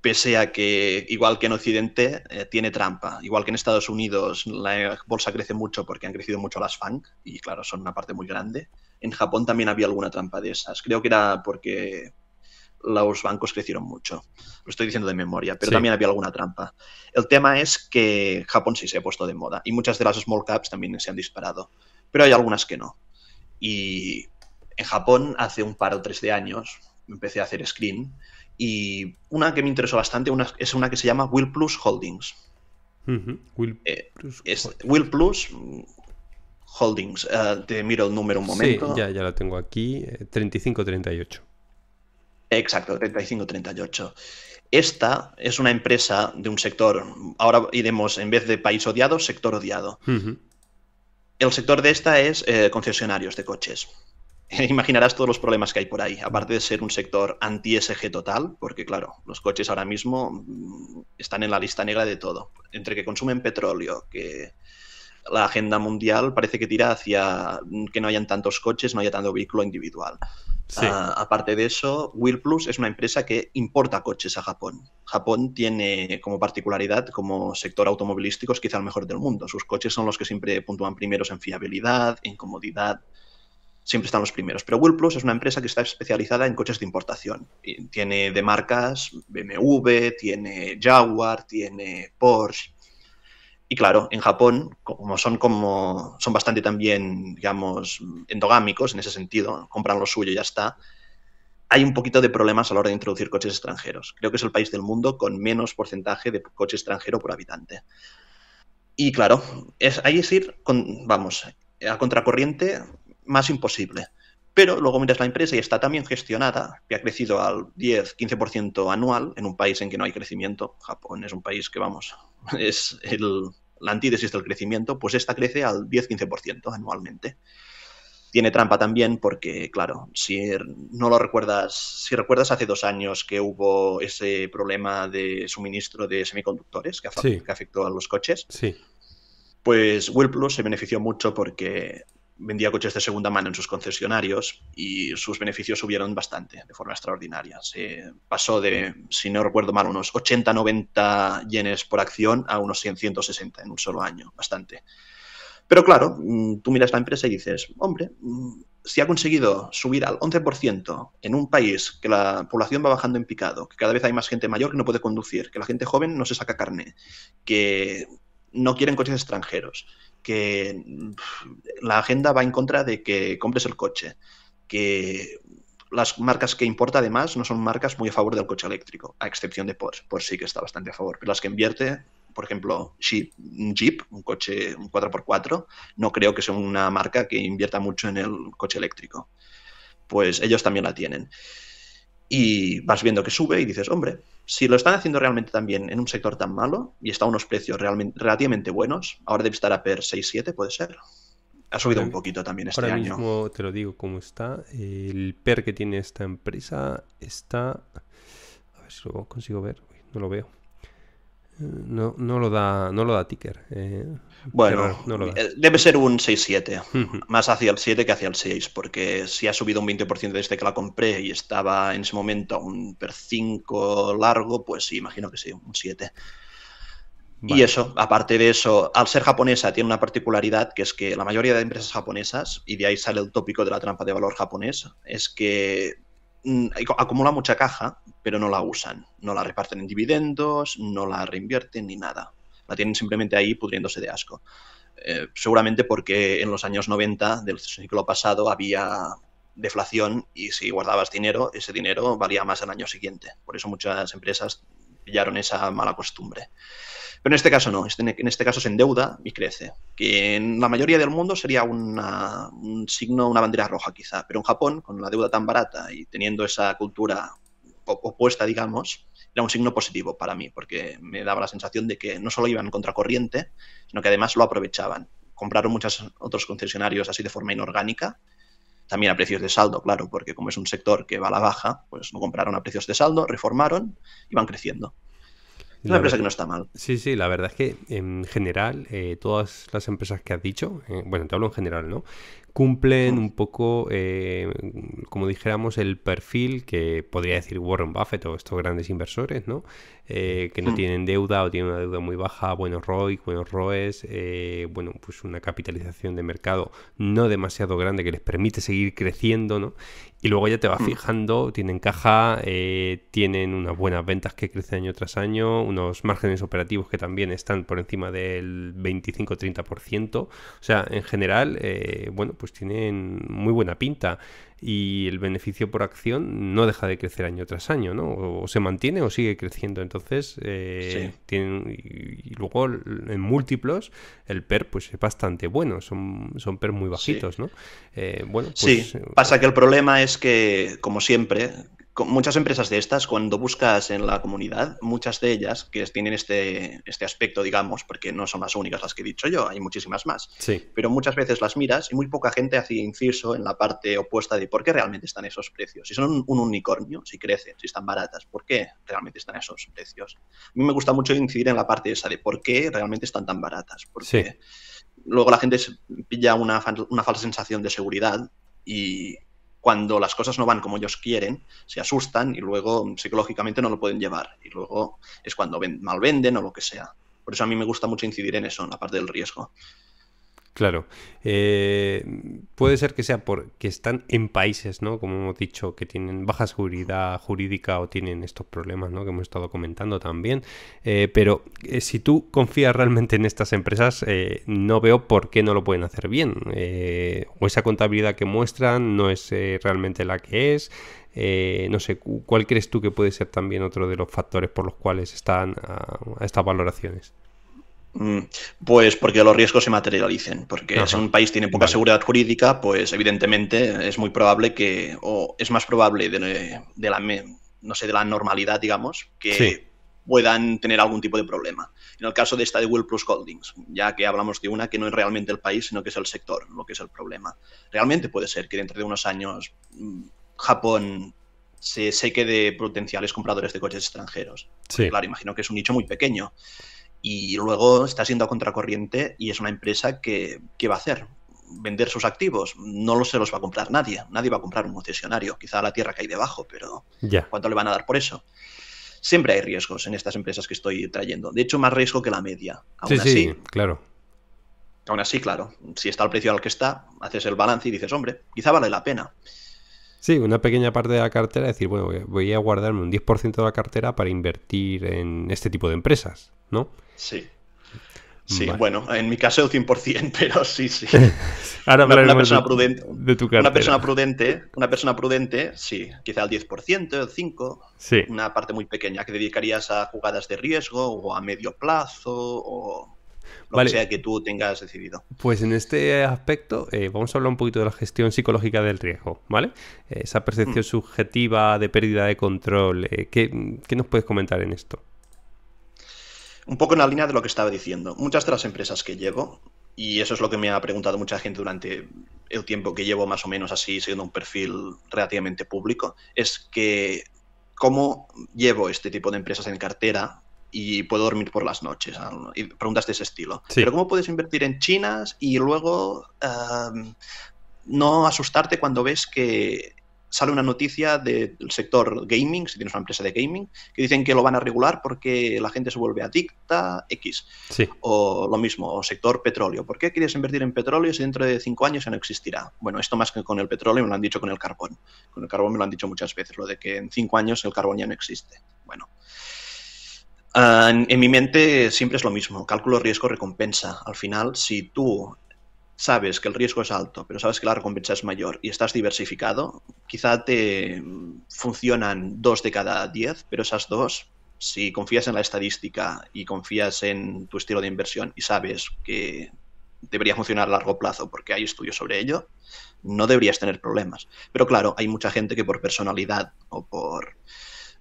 pese a que, igual que en Occidente, eh, tiene trampa. Igual que en Estados Unidos la bolsa crece mucho porque han crecido mucho las FANG, y claro, son una parte muy grande. En Japón también había alguna trampa de esas. Creo que era porque los bancos crecieron mucho. Lo estoy diciendo de memoria, pero también había alguna trampa. El tema es que Japón sí se ha puesto de moda y muchas de las small caps también se han disparado, pero hay algunas que no. Y en Japón hace un par o tres de años empecé a hacer screen y una que me interesó bastante es una que se llama Will Plus Holdings. Eh, Will, Plus mm, Holdings. Eh, te miro el número un momento. Sí, ya, ya lo tengo aquí. 3538. Eh, Exacto, 3538. Esta es una empresa de un sector, ahora iremos en vez de país odiado, sector odiado. El sector de esta es concesionarios de coches. imaginarás todos los problemas que hay por ahí, aparte de ser un sector anti-SG total, porque claro, los coches ahora mismo mm, están en la lista negra de todo, entre que consumen petróleo, que la agenda mundial parece que tira hacia mm, que no hayan tantos coches, no haya tanto vehículo individual. Ah, aparte de eso, Willplus es una empresa que importa coches a Japón. Japón tiene como particularidad, como sector automovilístico, es quizá el mejor del mundo. Sus coches son los que siempre puntúan primeros en fiabilidad, en comodidad, siempre están los primeros. Pero Will es una empresa que está especializada en coches de importación. tiene de marcas BMW, tiene Jaguar, tiene Porsche. Y claro, en Japón, como son como son bastante también, digamos, endogámicos en ese sentido, compran lo suyo y ya está. Hay un poquito de problemas a la hora de introducir coches extranjeros. Creo que es el país del mundo con menos porcentaje de coche extranjero por habitante. Y claro, es, ahí es ir, con, vamos, a contracorriente más imposible. Pero luego miras la empresa y está también gestionada, que ha crecido al 10-15% anual en un país en que no hay crecimiento. Japón es un país que, vamos, es el, la antítesis del crecimiento, pues esta crece al 10-15% anualmente. Tiene trampa también porque, claro, si er, no lo recuerdas, si recuerdas hace dos años que hubo ese problema de suministro de semiconductores que, afectó a los coches, pues Whirlpool se benefició mucho porque vendía coches de segunda mano en sus concesionarios y sus beneficios subieron bastante, de forma extraordinaria. Se pasó de, si no recuerdo mal, unos 80-90 yenes por acción a unos 100, 160 en un solo año, bastante. Pero claro, mm, tú miras la empresa y dices, hombre, mm, si ha conseguido subir al 11% en un país que la población va bajando en picado, que cada vez hay más gente mayor que no puede conducir, que la gente joven no se saca carne, que no quieren coches extranjeros, que mm, la agenda va en contra de que compres el coche, que las marcas que importa además no son marcas muy a favor del coche eléctrico, a excepción de Porsche, Porsche sí que está bastante a favor, pero las que invierte, por ejemplo, Jeep, un coche 4x4, no creo que sea una marca que invierta mucho en el coche eléctrico. Pues ellos también la tienen. Y vas viendo que sube y dices, hombre, si lo están haciendo realmente tan bien en un sector tan malo y está a unos precios realmente, relativamente buenos, ahora debe estar a per 6-7, puede ser. Ha subido un poquito también este año. Ahora mismo te lo digo cómo está. El per que tiene esta empresa está... A ver si lo consigo ver. no lo veo. Eh, no, no, lo da, no lo da ticker. Eh. Bueno, eh, debe ser un 6-7, más hacia el 7 que hacia el 6, porque si ha subido un 20% desde que la compré y estaba en ese momento a un per 5 largo, pues sí, imagino que sí, un 7. Y eso, aparte de eso, al ser japonesa tiene una particularidad que es que la mayoría de empresas japonesas, y de ahí sale el tópico de la trampa de valor japonés, es que mm, acumula mucha caja, pero no la usan, no la reparten en dividendos, no la reinvierten ni nada. La tienen simplemente ahí pudriéndose de asco. Eh, seguramente porque en los años 90 del siglo pasado había deflación y si guardabas dinero, ese dinero valía más al año siguiente. Por eso muchas empresas pillaron esa mala costumbre. Pero en este caso no, este, en este caso se endeuda y crece. Que en la mayoría del mundo sería un signo, una bandera roja quizá, pero en Japón, con la deuda tan barata y teniendo esa cultura opuesta, digamos, era un signo positivo para mí, porque me daba la sensación de que no solo iban contracorriente, sino que además lo aprovechaban. Compraron muchos otros concesionarios así de forma inorgánica, también a precios de saldo, claro, porque como es un sector que va a la baja, pues lo compraron a precios de saldo, reformaron y van creciendo. una empresa que no está mal. Sí, sí, la verdad es que en general eh, todas las empresas que has dicho, eh, bueno, te hablo en general, ¿no? cumplen un poco, eh, como dijéramos, el perfil que podría decir Warren Buffett o estos grandes inversores, ¿no? Eh, que no mm. tienen deuda o tienen una deuda muy baja, buenos ROI, buenos ROEs, eh, bueno, pues una capitalización de mercado no demasiado grande que les permite seguir creciendo, ¿no? Y luego ya te vas mm. fijando, tienen caja, eh, tienen unas buenas ventas que crecen año tras año, unos márgenes operativos que también están por encima del 25-30%. O sea, en general, bueno, pues tienen muy buena pinta y el beneficio por acción no deja de crecer año tras año, ¿no? O, se mantiene o sigue creciendo. Entonces, eh, tienen, y, luego en múltiplos, el PER pues es bastante bueno, son, son PER muy bajitos, ¿no? Eh, bueno, pues, sí, eh, pasa que el problema es que, como siempre, muchas empresas de estas, cuando buscas en la comunidad, muchas de ellas que tienen este, este aspecto, digamos, porque no son las únicas las que he dicho yo, hay muchísimas más. Sí. Pero muchas veces las miras y muy poca gente hace inciso en la parte opuesta de por qué realmente están esos precios. Si son un unicornio, si crecen, si están baratas, ¿por qué realmente están esos precios? A mí me gusta mucho incidir en la parte esa de por qué realmente están tan baratas. Porque luego la gente pilla una, una falsa sensación de seguridad y cuando las cosas no van como ellos quieren, se asustan y luego psicológicamente no lo pueden llevar. Y luego es cuando ven, mal venden o lo que sea. Por eso a mí me gusta mucho incidir en eso, en la parte del riesgo. Claro. Eh, puede ser que sea porque están en países, ¿no? Como hemos dicho, que tienen baja seguridad jurídica o tienen estos problemas, ¿no? Que hemos estado comentando también. Eh, pero eh, si tú confías realmente en estas empresas, no veo por qué no lo pueden hacer bien. o esa contabilidad que muestran no es realmente la que es. no sé, ¿cuál crees tú que puede ser también otro de los factores por los cuales están a estas valoraciones? Mm, pues porque los riesgos se materialicen, porque si un país tiene poca seguridad jurídica, pues evidentemente es muy probable que, o es más probable de, la, no sé, de la normalidad, digamos, que puedan tener algún tipo de problema. En el caso de esta de Will Plus Holdings, ya que hablamos de una que no es realmente el país, sino que es el sector lo que es el problema. Realmente puede ser que dentro de unos años mm, Japón se seque de potenciales compradores de coches extranjeros. Claro, imagino que es un nicho muy pequeño y luego está siendo a contracorriente y es una empresa que, ¿qué va a hacer? Vender sus activos. No lo se los va a comprar nadie. Nadie va a comprar un concesionario. Quizá la tierra que hay debajo, pero ¿cuánto le van a dar por eso? Siempre hay riesgos en estas empresas que estoy trayendo. De hecho, más riesgo que la media. Aún sí, así, sí, claro. Aún así, claro. Si está al precio al que está, haces el balance y dices, hombre, quizá vale la pena. Sí, una pequeña parte de la cartera, decir, bueno, voy a guardarme un 10% de la cartera para invertir en este tipo de empresas, ¿no? sí. Sí, bueno, en mi caso el 100%, pero sí, sí. Ahora una, persona prudente, Una persona prudente, una persona prudente, sí, quizá el 10%, el 5%, una parte muy pequeña que dedicarías a jugadas de riesgo o a medio plazo o lo que sea que tú tengas decidido. Pues en este aspecto eh, vamos a hablar un poquito de la gestión psicológica del riesgo, ¿vale? Eh, esa percepción mm. subjetiva de pérdida de control, eh, ¿qué nos puedes comentar en esto? un poco en la línea de lo que estaba diciendo. Muchas de las empresas que llevo, y eso es lo que me ha preguntado mucha gente durante el tiempo que llevo más o menos así, siendo un perfil relativamente público, es que cómo llevo este tipo de empresas en cartera y puedo dormir por las noches. Y preguntas de ese estilo. Pero ¿cómo puedes invertir en chinas y luego eh, no asustarte cuando ves que sale una noticia del sector gaming, si tienes una empresa de gaming, que dicen que lo van a regular porque la gente se vuelve adicta, X. O lo mismo, sector petróleo. ¿Por qué quieres invertir en petróleo si dentro de cinco años ya no existirá? Bueno, esto más que con el petróleo me lo han dicho con el carbón. Con el carbón me lo han dicho muchas veces, lo de que en cinco años el carbón ya no existe. Bueno. Ah, en, en mi mente siempre es lo mismo, cálculo riesgo-recompensa. Al final, si tú sabes que el riesgo es alto, pero sabes que la recompensa es mayor y estás diversificado, quizá te mm, funcionan dos de cada diez, pero esas dos, si confías en la estadística y confías en tu estilo de inversión y sabes que debería funcionar a largo plazo porque hay estudios sobre ello, no deberías tener problemas. Pero claro, hay mucha gente que por personalidad o por,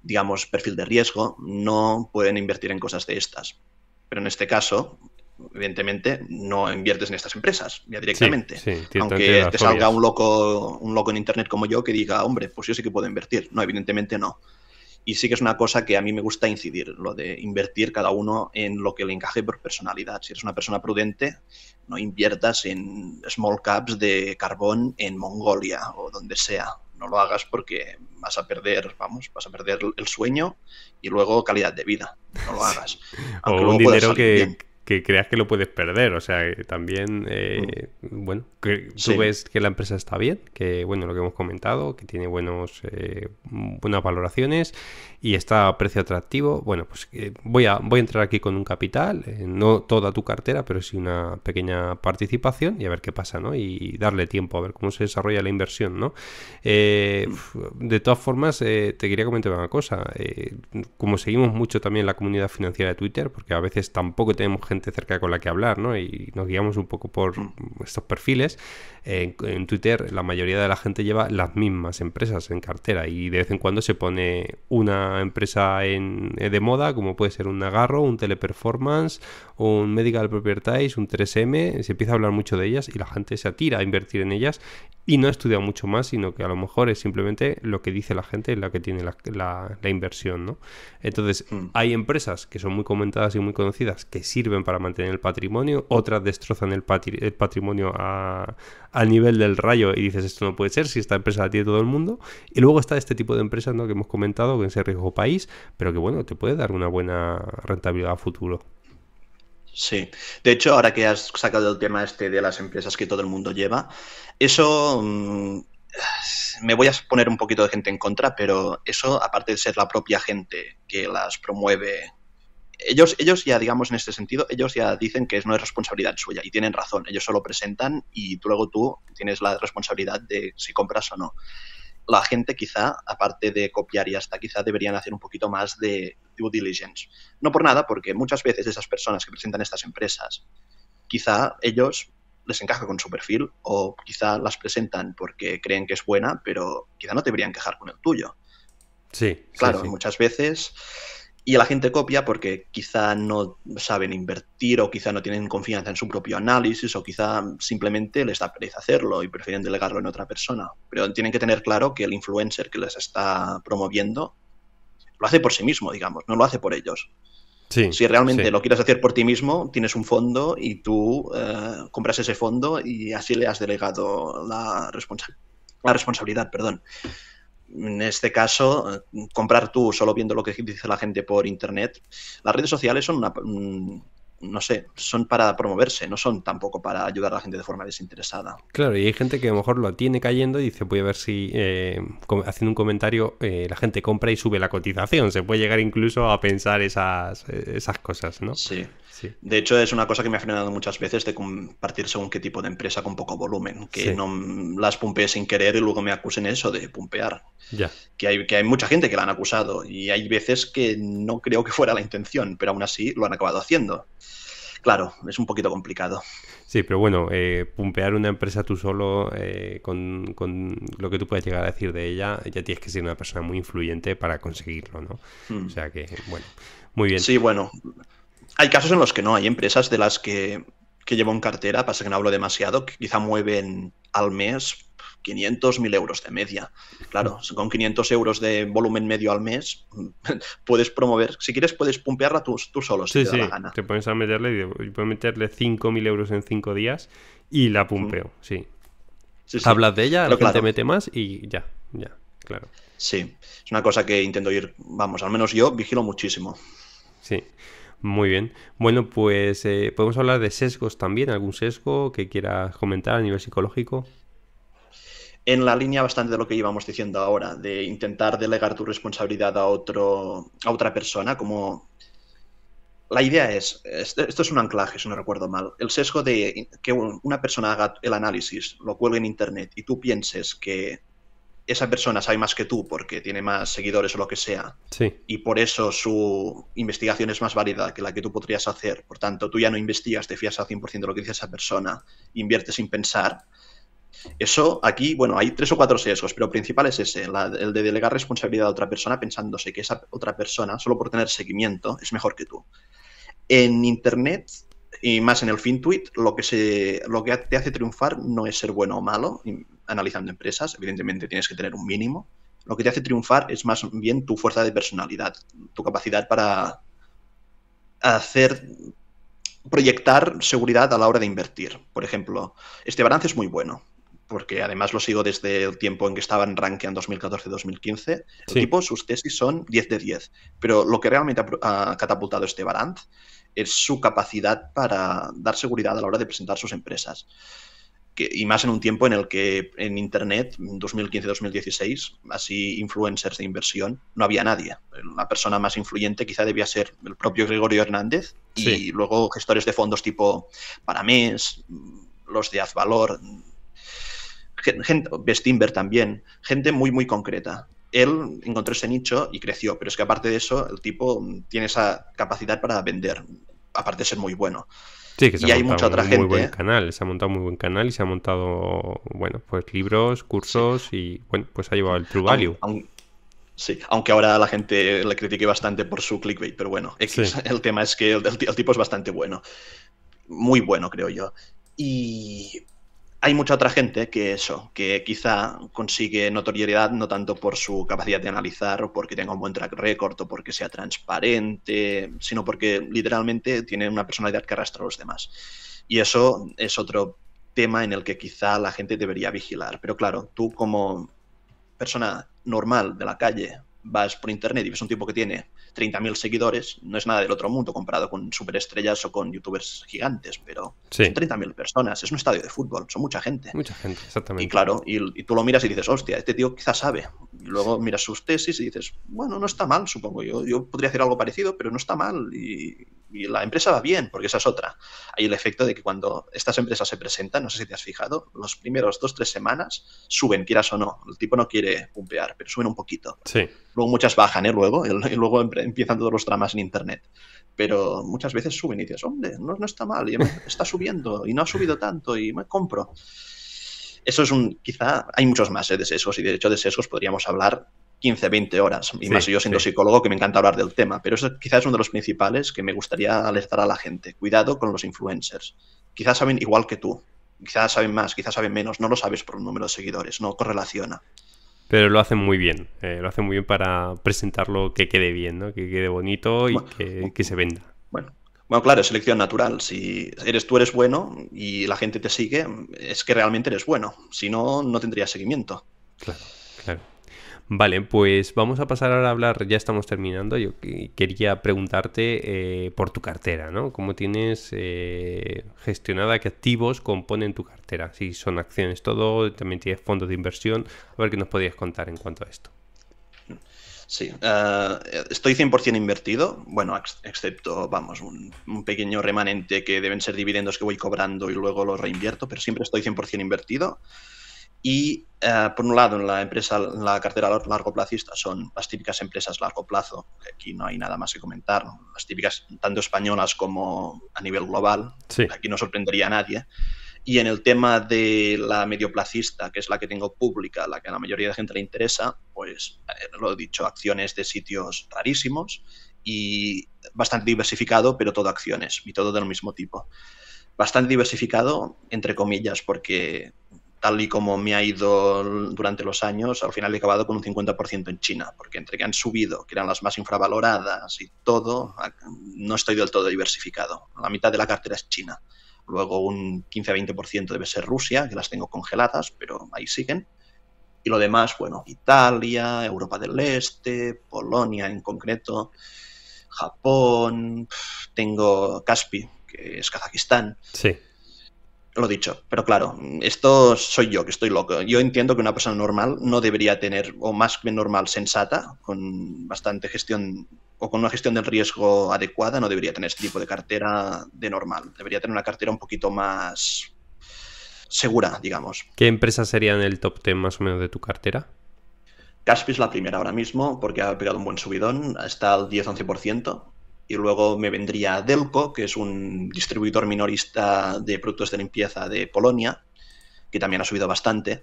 digamos, perfil de riesgo no pueden invertir en cosas de estas. Pero en este caso, evidentemente no inviertes en estas empresas ya directamente. Aunque te salga un loco, un loco en internet como yo que diga, hombre, pues yo sí que puedo invertir. No, evidentemente no. Y sí que es una cosa que a mí me gusta incidir, lo de invertir cada uno en lo que le encaje por personalidad. Si eres una persona prudente, no inviertas en small caps de carbón en Mongolia o donde sea. No lo hagas porque vas a perder, vamos, vas a perder el sueño y luego calidad de vida. No lo hagas. aunque un dinero que, creas que lo puedes perder. O sea, que eh, también, eh, mm. bueno, tú ves que la empresa está bien, que, bueno, lo que hemos comentado, que tiene buenos, eh, buenas valoraciones y está a precio atractivo. Bueno, pues voy, a, voy a entrar aquí con un capital, no toda tu cartera, pero sí una pequeña participación y a ver qué pasa, ¿no? Y, darle tiempo a ver cómo se desarrolla la inversión, ¿no? Mm. de todas formas, te quería comentar una cosa. como seguimos mucho también la comunidad financiera de Twitter, porque a veces tampoco tenemos gente cerca con la que hablar, ¿no? Y nos guiamos un poco por mm. estos perfiles. en, Twitter la mayoría de la gente lleva las mismas empresas en cartera y de vez en cuando se pone una empresa en, de moda, como puede ser un agarro, un teleperformance un Medical Properties, un 3M, se empieza a hablar mucho de ellas y la gente se atira a invertir en ellas y no estudia mucho más, sino que a lo mejor es simplemente lo que dice la gente la que tiene la, inversión, ¿no? Entonces, hmm. hay empresas que son muy comentadas y muy conocidas que sirven para mantener el patrimonio, otras destrozan el, patrimonio a, al nivel del rayo y dices esto no puede ser si esta empresa la tiene todo el mundo. Y luego está este tipo de empresas ¿no? que hemos comentado, que en ese riesgo país, pero que bueno, te puede dar una buena rentabilidad a futuro. Sí, de hecho, ahora que has sacado el tema este de las empresas que todo el mundo lleva, eso mm, me voy a poner un poquito de gente en contra, pero eso, aparte de ser la propia gente que las promueve, ellos, ellos ya, digamos, en este sentido, ellos ya dicen que no es responsabilidad suya y tienen razón, ellos solo presentan y luego tú tienes la responsabilidad de si compras o no la gente quizá, aparte de copiar y hasta quizá deberían hacer un poquito más de due diligence. No por nada, porque muchas veces esas personas que presentan estas empresas, quizá ellos les encaja con su perfil o quizá las presentan porque creen que es buena, pero quizá no deberían quejar con el tuyo. Sí. Claro, muchas veces y la gente copia porque quizá no saben invertir o quizá no tienen confianza en su propio análisis o quizá simplemente les da pereza hacerlo y prefieren delegarlo en otra persona. Pero tienen que tener claro que el influencer que les está promoviendo lo hace por sí mismo, digamos, no lo hace por ellos. si realmente lo quieres hacer por ti mismo, tienes un fondo y tú eh, compras ese fondo y así le has delegado la, la responsabilidad. Perdón en este caso, eh, comprar tú solo viendo lo que dice la gente por internet. Las redes sociales son una, mm, no sé, son para promoverse, no son tampoco para ayudar a la gente de forma desinteresada. Claro, y hay gente que a lo mejor lo tiene cayendo y dice, voy a ver si eh, haciendo un comentario eh, la gente compra y sube la cotización. Se puede llegar incluso a pensar esas, esas cosas, ¿no? Sí. De hecho, es una cosa que me ha frenado muchas veces de compartir según qué tipo de empresa con poco volumen, que no las pumpeé sin querer y luego me acusen eso de pumpear. Ya. Que, hay, que hay mucha gente que la han acusado y hay veces que no creo que fuera la intención, pero aún así lo han acabado haciendo. Claro, es un poquito complicado. Sí, pero bueno, eh, pumpear una empresa tú solo eh, con, lo que tú puedes llegar a decir de ella, ya tienes que ser una persona muy influyente para conseguirlo, ¿no? Mm. O sea que, bueno, muy bien. Sí, bueno, hay casos en los que no, hay empresas de las que, que llevo en cartera, pasa que no hablo demasiado, que quizá mueven al mes 500, 1000 euros de media. Claro, mm. con 500 euros de volumen medio al mes, puedes promover, si quieres puedes pumpearla tú, tú solo, si sí, te da la Te pones a meterle, y puedo meterle 5000 euros en 5 días y la pumpeo, mm. sí. Hablas de ella, la gente mete más y ya, ya, claro. Sí, es una cosa que intento ir, vamos, al menos yo vigilo muchísimo. Sí. Muy bien. Bueno, pues eh, podemos hablar de sesgos también. ¿Algún sesgo que quieras comentar a nivel psicológico? En la línea bastante de lo que llevamos diciendo ahora, de intentar delegar tu responsabilidad a, otro, a otra persona, como la idea es, esto es un anclaje, si no recuerdo mal, el sesgo de que una persona haga el análisis, lo cuelgue en Internet y tú pienses que esa persona sabe más que tú porque tiene más seguidores o lo que sea. Y por eso su investigación es más válida que la que tú podrías hacer. Por tanto, tú ya no investigas, te fías al 100% de lo que dice esa persona, inviertes sin pensar. Eso aquí, bueno, hay tres o cuatro sesgos, pero el principal es ese, el de delegar responsabilidad a otra persona pensándose que esa otra persona, solo por tener seguimiento, es mejor que tú. En Internet y más en el tweet lo que, se, lo que te hace triunfar no es ser bueno o malo, analizando empresas, evidentemente tienes que tener un mínimo. Lo que te hace triunfar es más bien tu fuerza de personalidad, tu capacidad para hacer proyectar seguridad a la hora de invertir. Por ejemplo, este balance es muy bueno, porque además lo sigo desde el tiempo en que estaba en en 2014-2015. El tipo, sus tesis son 10 de 10, pero lo que realmente ha, catapultado este balance es su capacidad para dar seguridad a la hora de presentar sus empresas y más en un tiempo en el que en Internet, en 2015-2016, así influencers de inversión, no había nadie. La persona más influyente quizá debía ser el propio Gregorio Hernández y luego gestores de fondos tipo Paramés, los de Azvalor, gente, también, gente muy, muy concreta. Él encontró ese nicho y creció, pero es que aparte de eso, el tipo tiene esa capacidad para vender, aparte de ser muy bueno. Sí, que se ha hay mucha otra muy Buen ¿eh? canal, se ha montado muy buen canal y se ha montado, bueno, pues libros, cursos y, bueno, pues ha llevado el True Value. sí, aunque ahora la gente le critique bastante por su clickbait, pero bueno, el tema es que el tipo es bastante bueno. Muy bueno, creo yo. Y hay mucha otra gente que eso, que quizá consigue notoriedad no tanto por su capacidad de analizar o porque tenga un buen track record o porque sea transparente, sino porque literalmente tiene una personalidad que arrastra a los demás. Y eso es otro tema en el que quizá la gente debería vigilar. Pero claro, tú como persona normal de la calle vas por internet y ves un tipo que tiene 30.000 seguidores, no es nada del otro mundo comparado con superestrellas o con youtubers gigantes, pero son 30.000 personas, es un estadio de fútbol, son mucha gente. Mucha gente, exactamente. Y claro, y, tú lo miras y dices, hostia, este tío quizás sabe. Y luego miras sus tesis y dices, bueno, no está mal, supongo yo. Yo podría hacer algo parecido, pero no está mal. Y, y la empresa va bien, porque esa es otra. Hay el efecto de que cuando estas empresas se presentan, no sé si te has fijado, los primeros dos, tres semanas suben, quieras o no. El tipo no quiere pumpear, pero suben un poquito. Sí. Luego muchas bajan, ¿eh? Luego, y luego empiezan todos los dramas en Internet. Pero muchas veces suben y dices, hombre, no, está mal, y está subiendo, y no ha subido tanto, y me compro. Eso es un, quizá, hay muchos más ¿eh? de sesgos, y de hecho de sesgos podríamos hablar 15, 20 horas. Y más yo siendo psicólogo que me encanta hablar del tema. Pero eso quizás es uno de los principales que me gustaría alertar a la gente. Cuidado con los influencers. Quizás saben igual que tú. Quizás saben más, quizás saben menos. No lo sabes por un número de seguidores. No correlaciona. Pero lo hacen muy bien. Eh, lo hacen muy bien para presentarlo que quede bien, ¿no? Que quede bonito y que, se venda. Bueno, bueno, claro, es selección natural. Si eres tú eres bueno y la gente te sigue, es que realmente eres bueno. Si no, no tendrías seguimiento. Claro, claro. Vale, pues vamos a pasar ahora a hablar, ya estamos terminando, yo quería preguntarte eh, por tu cartera, ¿no? ¿Cómo tienes eh, gestionada qué activos componen tu cartera? Si son acciones todo, también tienes fondos de inversión, a ver qué nos podías contar en cuanto a esto. Sí, eh, estoy 100% invertido, bueno, excepto, vamos, un, un, pequeño remanente que deben ser dividendos que voy cobrando y luego los reinvierto, pero siempre estoy 100% invertido. Y eh, por un lado, en la empresa, la cartera largo plazista son las típicas empresas largo plazo, que aquí no hay nada más que comentar, las típicas tanto españolas como a nivel global, aquí no sorprendería a nadie. Y en el tema de la medio medioplacista, que es la que tengo pública, la que a la mayoría de gente le interesa, pues eh, lo he dicho, acciones de sitios rarísimos y bastante diversificado, pero todo acciones y todo del mismo tipo. Bastante diversificado, entre comillas, porque tal y como me ha ido durante los años, al final he acabado con un 50% en China, porque entre que han subido, que eran las más infravaloradas y todo, no estoy del todo diversificado. La mitad de la cartera es China. Luego un 15-20% debe ser Rusia, que las tengo congeladas, pero ahí siguen. Y lo demás, bueno, Italia, Europa del Este, Polonia en concreto, Japón, tengo Caspi, que es Kazajistán. Sí lo dicho, pero claro, esto soy yo que estoy loco. Yo entiendo que una persona normal no debería tener, o más que normal, sensata, con bastante gestión o con una gestión del riesgo adecuada, no debería tener este tipo de cartera de normal. Debería tener una cartera un poquito más segura, digamos. ¿Qué empresas serían el top 10 más o menos de tu cartera? Caspi es la primera ahora mismo porque ha pegado un buen subidón, está al 10-11% y luego me vendría Delco, que es un distribuidor minorista de productos de limpieza de Polonia, que también ha subido bastante.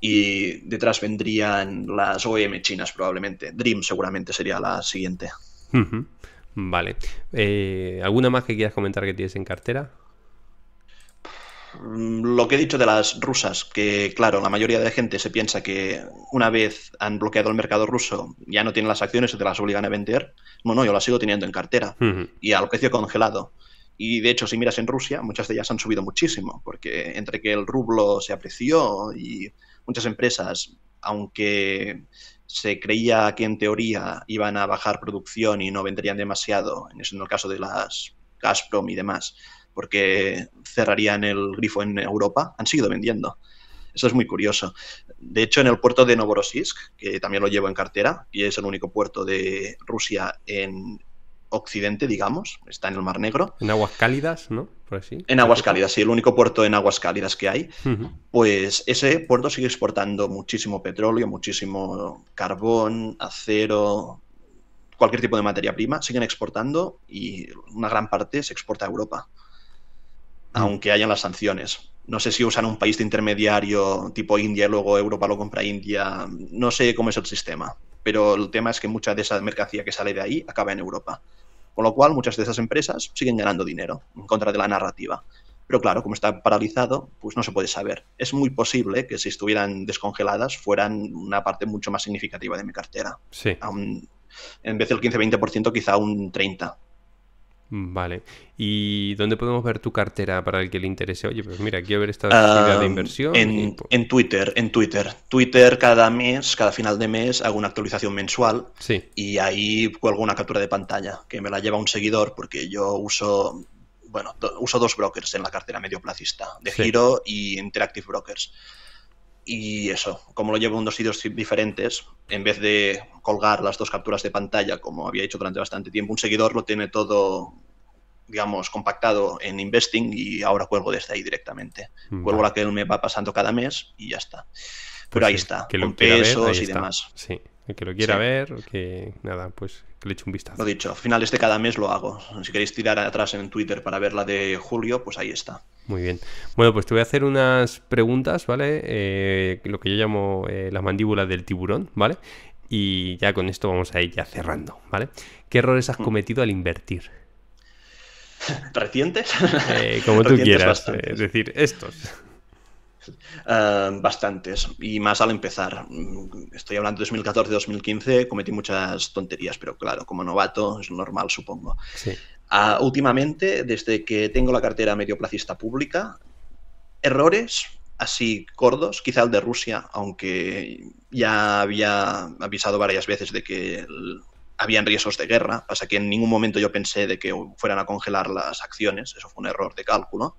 Y detrás vendrían las OEM chinas probablemente. Dream seguramente sería la siguiente. Vale. Eh, ¿Alguna más que quieras comentar que tienes en cartera? Mm, lo que he dicho de las rusas, que claro, la mayoría de la gente se piensa que una vez han bloqueado el mercado ruso, ya no tienen las acciones o te las obligan a vender. No, no, yo las sigo teniendo en cartera y al precio congelado. Y de hecho, si miras en Rusia, muchas de ellas han subido muchísimo, porque entre que el rublo se apreció y muchas empresas, aunque se creía que en teoría iban a bajar producción y no venderían demasiado, en el caso de las Gazprom y demás, porque cerrarían el grifo en Europa, han seguido vendiendo. Eso es muy curioso. De hecho, en el puerto de Novorossiysk, que también lo llevo en cartera, y es el único puerto de Rusia en occidente, digamos, está en el Mar Negro. En aguas cálidas, ¿no? En aguas cálidas, sí, el único puerto en aguas cálidas que hay. Pues ese puerto sigue exportando muchísimo petróleo, muchísimo carbón, acero, cualquier tipo de materia prima, siguen exportando y una gran parte se exporta a Europa. Mm. aunque hayan las sanciones. No sé si usan un país de intermediario tipo India y luego Europa lo compra India. No sé cómo es el sistema. Pero el tema es que mucha de esa mercancía que sale de ahí acaba en Europa. Con lo cual, muchas de esas empresas siguen ganando dinero en contra de la narrativa. Pero claro, como está paralizado, pues no se puede saber. Es muy posible que si estuvieran descongeladas fueran una parte mucho más significativa de mi cartera. Sí. en vez del 15-20%, quizá un 30%. Vale. ¿Y dónde podemos ver tu cartera para el que le interese? Oye, pues mira, quiero ver esta ah, de inversión. Eh, en, Twitter, en Twitter. Twitter cada mes, cada final de mes, hago una actualización mensual. Sí. Y ahí cuelgo una captura de pantalla, que me la lleva un seguidor, porque yo uso, bueno, uso dos brokers en la cartera medio placista, de Giro y Interactive Brokers. Y eso, como lo llevo en dos sitios diferentes, en vez de colgar las dos capturas de pantalla, como había hecho durante bastante tiempo, un seguidor lo tiene todo digamos, compactado en Investing y ahora cuelgo desde ahí directamente. Cuelgo la que me va pasando cada mes y ya está. Pero pues ahí está, que con pesos y demás. Sí, el que lo quiera ver, que nada, pues que le eche un vistazo. Lo dicho, finales de cada mes lo hago. Si queréis tirar atrás en Twitter para ver la de julio, pues ahí está. Muy bien. Bueno, pues te voy a hacer unas preguntas, ¿vale? Eh, lo que yo llamo eh, las mandíbulas del tiburón, ¿vale? Y ya con esto vamos a ir ya cerrando, ¿vale? ¿Qué errores has mm. cometido al invertir? recientes. Eh, como tú quieras, es eh, decir, estos. Eh, bastantes, y más al empezar. Mm, estoy hablando de 2014-2015, cometí muchas tonterías, pero claro, como novato es normal, supongo. Sí. Ah, últimamente, desde que tengo la cartera medioplacista pública, errores así gordos, quizá el de Rusia, aunque ya había avisado varias veces de que el habían riesgos de guerra, pasa que en ningún momento yo pensé de que fueran a congelar las acciones, eso fue un error de cálculo.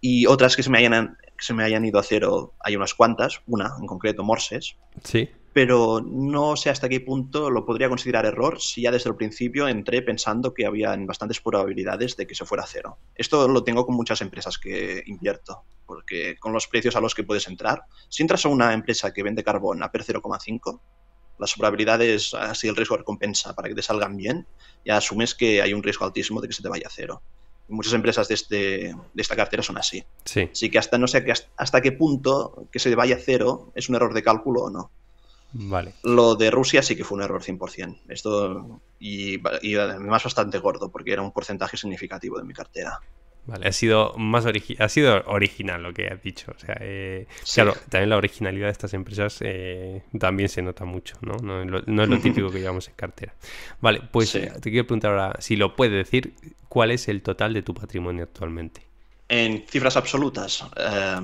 Y otras que se me hayan, se me hayan ido a cero, hay unas cuantas, una en concreto, Morses. Sí. Pero no sé hasta qué punto lo podría considerar error si ya desde el principio entré pensando que había bastantes probabilidades de que se fuera a cero. Esto lo tengo con muchas empresas que invierto, porque con los precios a los que puedes entrar, si entras a una empresa que vende carbón a PER 0,5, la probabilidades es así el riesgo de recompensa para que te salgan bien, ya asumes que hay un riesgo altísimo de que se te vaya a cero. Muchas empresas este, de, esta cartera son así. Sí. Así que hasta no sé qué punto que se vaya a cero es un error de cálculo o no. Vale. Lo de Rusia sí que fue un error 100%. Esto y, y además bastante gordo porque era un porcentaje significativo de mi cartera. Vale. Ha sido más ha sido original lo que has dicho. O sea, eh, claro, también la originalidad de estas empresas eh, también se nota mucho, ¿no? No es, lo, típico que llevamos en cartera. Vale, pues te quiero preguntar ahora, si lo puedes decir, ¿cuál es el total de tu patrimonio actualmente? En cifras absolutas. Eh,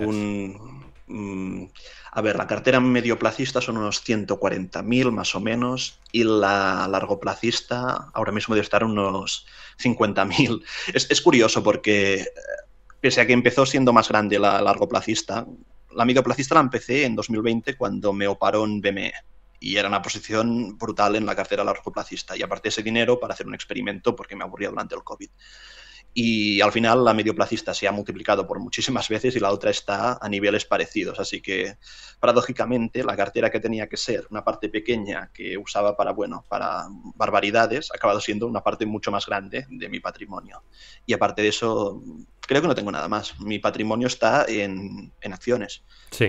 un, mm, a ver, la cartera medio medioplacista son unos 140.000 más o menos y la largo placista ahora mismo debe estar unos 50.000. Es, es curioso porque eh, pese a que empezó siendo más grande la largo placista, la medioplacista la empecé en 2020 cuando me oparon un BME y era una posición brutal en la cartera largo placista y aparte ese dinero para hacer un experimento porque me aburría durante el COVID y al final la medioplacista se ha multiplicado por muchísimas veces y la otra está a niveles parecidos. Así que, paradójicamente, la cartera que tenía que ser una parte pequeña que usaba para, bueno, para barbaridades, ha acabado siendo una parte mucho más grande de mi patrimonio. Y aparte de eso, creo que no tengo nada más. Mi patrimonio está en, en acciones.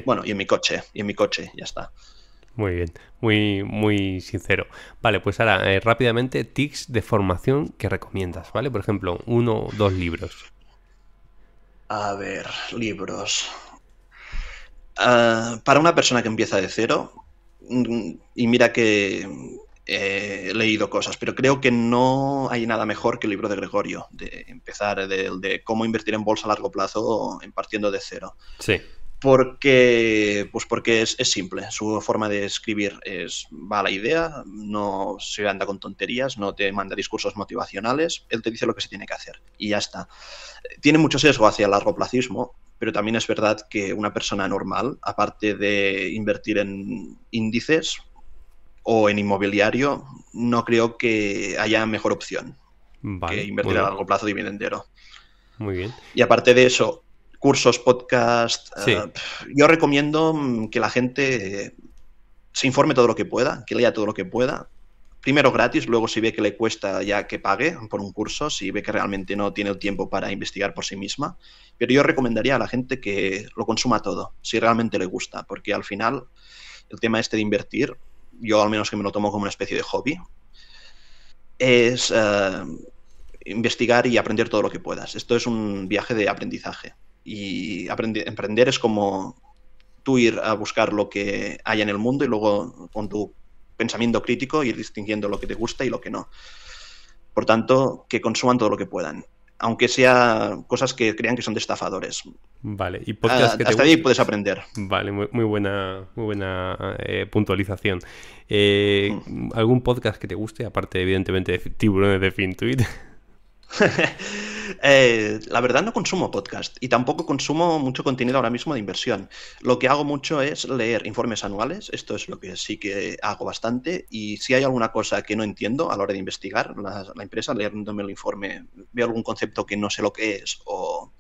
Bueno, y en mi coche, y en mi coche, ya está. Muy bien, muy, muy sincero. Vale, pues ahora eh, rápidamente, tics de formación que recomiendas, ¿vale? Por ejemplo, uno o dos libros. A ver, libros. Ah, para una persona que empieza de cero, mm, y mira que eh, he leído cosas, pero creo que no hay nada mejor que el libro de Gregorio, de empezar de cómo invertir en bolsa a largo plazo en partiendo de cero. Sí porque, pues porque es, simple, su forma de escribir es, va la idea, no se anda con tonterías, no te manda discursos motivacionales, él te dice lo que se tiene que hacer y ya está. Tiene mucho sesgo hacia el largo placismo, pero también es verdad que una persona normal, aparte de invertir en índices o en inmobiliario, no creo que haya mejor opción que invertir a largo plazo dividendero. Muy bien. Y aparte de eso, cursos, podcast. Eh, yo recomiendo mm, que la gente eh, se informe todo lo que pueda, que lea todo lo que pueda. Primero gratis, luego si ve que le cuesta ya que pague por un curso, si ve que realmente no tiene el tiempo para investigar por sí misma. Pero yo recomendaría a la gente que lo consuma todo, si realmente le gusta, porque al final el tema este de invertir, yo al menos que me lo tomo como una especie de hobby, es eh, investigar y aprender todo lo que puedas. Esto es un viaje de aprendizaje y aprender, emprender es como tú ir a buscar lo que hay en el mundo y luego con tu pensamiento crítico ir distinguiendo lo que te gusta y lo que no. Por tanto, que consuman todo lo que puedan, aunque sea cosas que crean que son destafadores Vale, y podcast que te hasta ahí puedes aprender. Vale, muy, buena, muy buena eh, puntualización. Eh, mm. ¿Algún podcast que te guste, aparte evidentemente de Tiburones de fintuit Eh, la verdad no consumo podcast y tampoco consumo mucho contenido ahora mismo de inversión. Lo que hago mucho es leer informes anuales, esto es lo que sí que hago bastante y si hay alguna cosa que no entiendo a la hora de investigar la, empresa, leerme el informe, veo algún concepto que no sé lo que es o,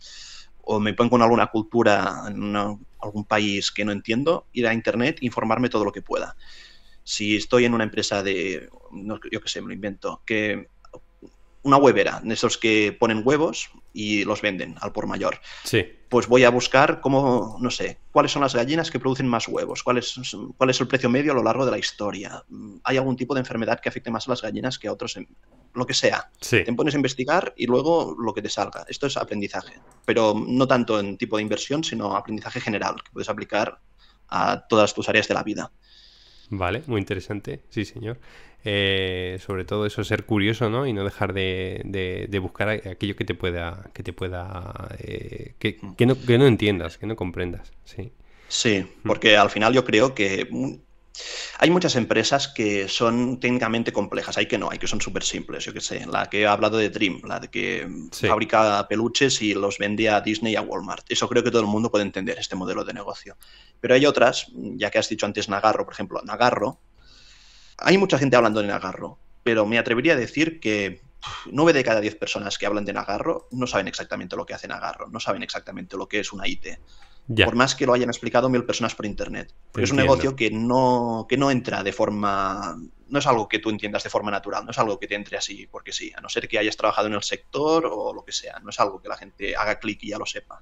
me pongo en alguna cultura, en algún país que no entiendo, ir a internet, informarme todo lo que pueda. Si estoy en una empresa de, yo qué sé, me lo invento, que una huevera, de esos que ponen huevos y los venden al por mayor. Sí. Pues voy a buscar cómo, no sé, cuáles son las gallinas que producen más huevos, cuál es, cuál es el precio medio a lo largo de la historia. Mm, ¿Hay algún tipo de enfermedad que afecte más a las gallinas que a otros? Lo que sea. Te pones a investigar y luego lo que te salga. Esto es aprendizaje, pero no tanto en tipo de inversión, sino aprendizaje general que puedes aplicar a todas tus áreas de la vida. Vale, muy interesante, sí señor. Eh, sobre todo eso, ser curioso, ¿no? Y no dejar de, de, buscar aquello que te pueda, que te pueda, eh, que, no, que no entiendas, que no comprendas, sí. Sí, mm. porque al final yo creo que hay muchas empresas que son técnicamente complejas, hay que no, hay que son súper simples, yo que sé, la que he hablado de Dream, la que fabrica peluches y los vende a Disney y a Walmart. Eso creo que todo el mundo puede entender este modelo de negocio. Pero hay otras, ya que has dicho antes Nagarro, por ejemplo, Nagarro, hay mucha gente hablando de Nagarro, pero me atrevería a decir que 9 de cada 10 personas que hablan de Nagarro no saben exactamente lo que hace Nagarro, no saben exactamente lo que es una IT. Por más que lo hayan explicado mil personas por internet. Porque es un negocio que no, que no entra de forma. No es algo que tú entiendas de forma natural, no es algo que te entre así, porque sí, a no ser que hayas trabajado en el sector o lo que sea. No es algo que la gente haga clic y ya lo sepa.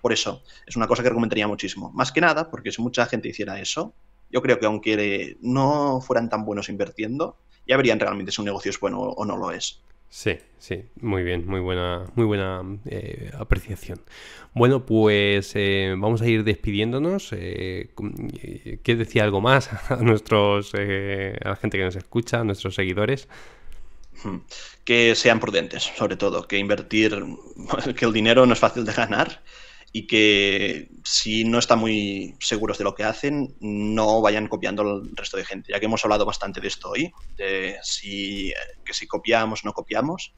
Por eso, es una cosa que recomendaría muchísimo. Más que nada, porque si mucha gente hiciera eso, yo creo que aunque no fueran tan buenos invirtiendo, ya verían realmente si un negocio es bueno o no lo es. Sí, sí, muy bien, muy buena, muy buena eh, apreciación. Bueno, pues eh, vamos a ir despidiéndonos. Eh, ¿Quieres decir algo más a nuestros, a la gente que nos escucha, a nuestros seguidores? Hmm. Que sean prudentes, sobre todo, que invertir, que el dinero no es fácil de ganar y que si no están muy seguros de lo que hacen, no vayan copiando al resto de gente, ya que hemos hablado bastante de esto hoy, de si, que si copiamos, no copiamos.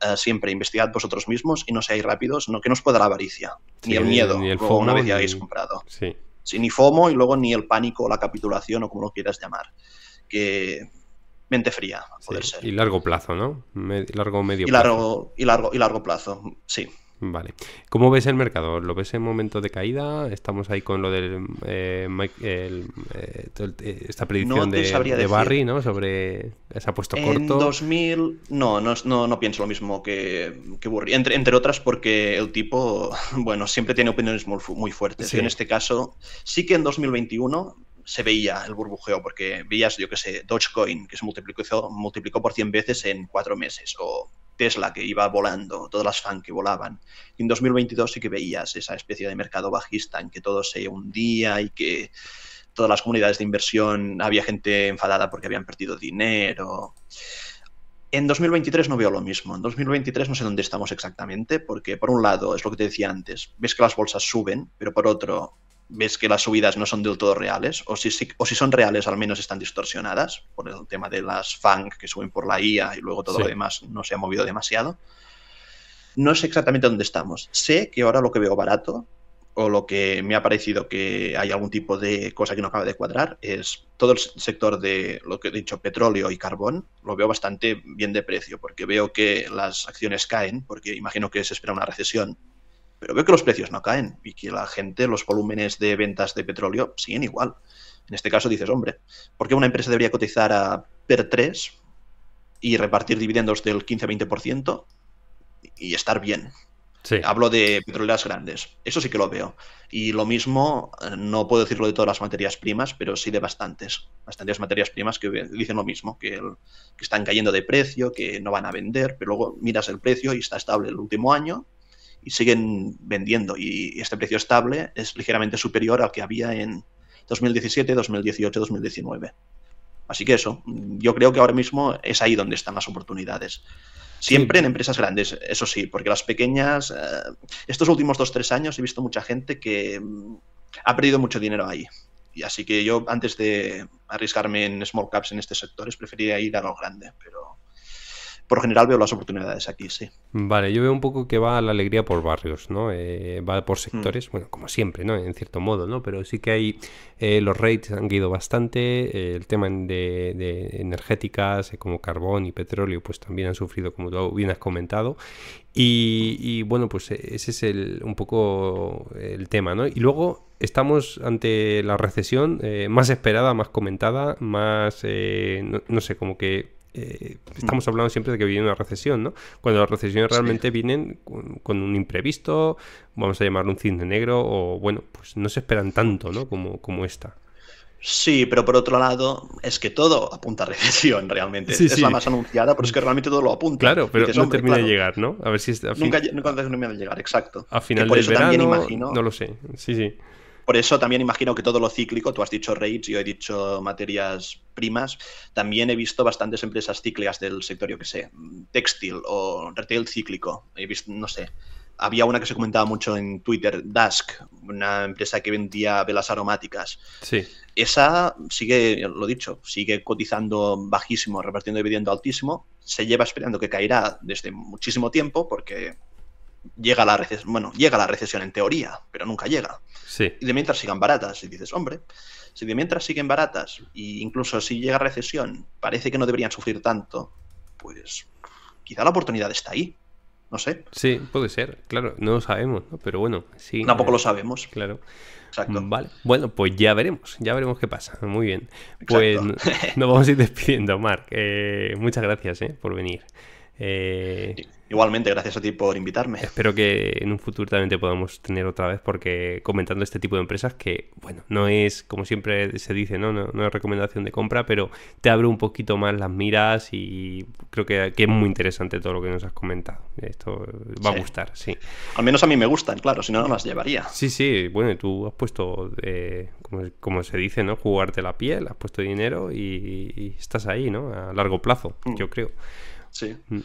Eh, siempre investigad vosotros mismos y no seáis rápidos, no que nos os pueda la avaricia, ni el miedo, ni el FOMO, una vez ni... hayáis comprado. Sí. ni FOMO y luego ni el pánico, o la capitulación o como lo quieras llamar. Que mente fría, a poder ser. Y largo plazo, ¿no? largo medio y largo, plazo. Y largo, y largo plazo, sí. Vale. ¿Cómo ves el mercado? ¿Lo ves en momento de caída? ¿Estamos ahí con lo del eh, eh, eh, esta predicción de, Barry, ¿no? Sobre. Se ha puesto corto. En 2000. No, no, no, pienso lo mismo que, Burry. Entre, otras porque el tipo, bueno, siempre tiene opiniones muy, fuertes. en este caso, sí que en 2021 se veía el burbujeo, porque veías, yo qué sé, Dogecoin, que se multiplicó, multiplicó por 100 veces en cuatro meses, o Tesla que iba volando, todas las fan que volaban. en 2022 sí que veías esa especie de mercado bajista en que todo se hundía y que todas las comunidades de inversión había gente enfadada porque habían perdido dinero. En 2023 no veo lo mismo. En 2023 no sé dónde estamos exactamente, porque por un lado, es lo que te decía antes, ves que las bolsas suben, pero por otro, ves que las subidas no son del todo reales, o si, o si son reales al menos están distorsionadas por el tema de las FANG que suben por la IA y luego todo lo demás no se ha movido demasiado. No sé exactamente dónde estamos. Sé que ahora lo que veo barato o lo que me ha parecido que hay algún tipo de cosa que no acaba de cuadrar es todo el sector de lo que he dicho, petróleo y carbón, lo veo bastante bien de precio porque veo que las acciones caen porque imagino que se espera una recesión pero veo que los precios no caen y que la gente, los volúmenes de ventas de petróleo siguen igual. En este caso dices, hombre, ¿por qué una empresa debería cotizar a PER 3 y repartir dividendos del 15-20% y estar bien? Hablo de petroleras grandes, eso sí que lo veo. Y lo mismo, eh, no puedo decirlo de todas las materias primas, pero sí de bastantes. Bastantes materias primas que dicen lo mismo, que están cayendo de precio, que no van a vender, pero luego miras el precio y está estable el último año siguen vendiendo. Y este precio estable es ligeramente superior al que había en 2017, 2018, 2019. Así que eso, yo creo que ahora mismo es ahí donde están las oportunidades. Siempre en empresas grandes, eso sí, porque las pequeñas, eh, estos últimos dos, tres años he visto mucha gente que mm, ha perdido mucho dinero ahí. Y así que yo antes de arriesgarme en small caps en este sector, preferiría ir a lo grande, pero por general veo las oportunidades aquí, sí. Vale, yo veo un poco que va la alegría por barrios, ¿no? Eh, va por hmm. sectores, bueno, como siempre, ¿no? En cierto modo, ¿no? Pero sí que hay, eh, los rates han caído bastante, eh, el tema de, energéticas como carbón y petróleo, pues también han sufrido, como tú bien has comentado, y, bueno, pues ese es el, un poco el tema, ¿no? Y luego estamos ante la recesión más esperada, más comentada, más, no, sé, como que eh, estamos hablando siempre de que viene una recesión, ¿no? Cuando las recesiones realmente vienen con, un imprevisto, vamos a llamarlo un cisne negro, o bueno, pues no se esperan tanto, ¿no? Como, como esta. Sí, pero por otro lado, es que todo apunta a recesión realmente. es la más anunciada, pero es que realmente todo lo apunta. Claro, pero no termina de llegar, ¿no? A ver si es, nunca, nunca termina de llegar, exacto. A final del verano, no lo sé. Sí, sí. Por eso también imagino que todo lo cíclico, tú has dicho rates, yo he dicho materias primas, también he visto bastantes empresas cíclicas del sector, yo que sé, textil o retail cíclico, he visto, no sé. Había una que se comentaba mucho en Twitter, Dask, una empresa que vendía velas aromáticas. Sí. Esa sigue, lo dicho, sigue cotizando bajísimo, repartiendo y dividendo altísimo. Se lleva esperando que caerá desde muchísimo tiempo porque llega la recesión, bueno, llega la recesión en teoría, pero nunca llega. Y de mientras sigan baratas, y dices, hombre, si de mientras siguen baratas, e incluso si llega recesión, parece que no deberían sufrir tanto, pues quizá la oportunidad está ahí. No sé. Sí, puede ser, claro, no lo sabemos, pero bueno, sí. Tampoco lo sabemos. Claro. Exacto. Vale, bueno, pues ya veremos, ya veremos qué pasa. Muy bien. Pues nos vamos a ir despidiendo, Mark eh, muchas gracias eh, por venir. Eh, igualmente, gracias a ti por invitarme. Espero que en un futuro también te podamos tener otra vez, porque comentando este tipo de empresas que, bueno, no es, como siempre se dice, no, no, es recomendación de compra, pero te abre un poquito más las miras y creo que, es muy interesante todo lo que nos has comentado. Esto va a gustar, sí. Al menos a mí me gustan, claro, si no, no las llevaría. Sí, sí, bueno, tú has puesto, eh, como, se dice, ¿no? Jugarte la piel, has puesto dinero y, estás ahí, ¿no? A largo plazo, mm. yo creo. Sí. Mm.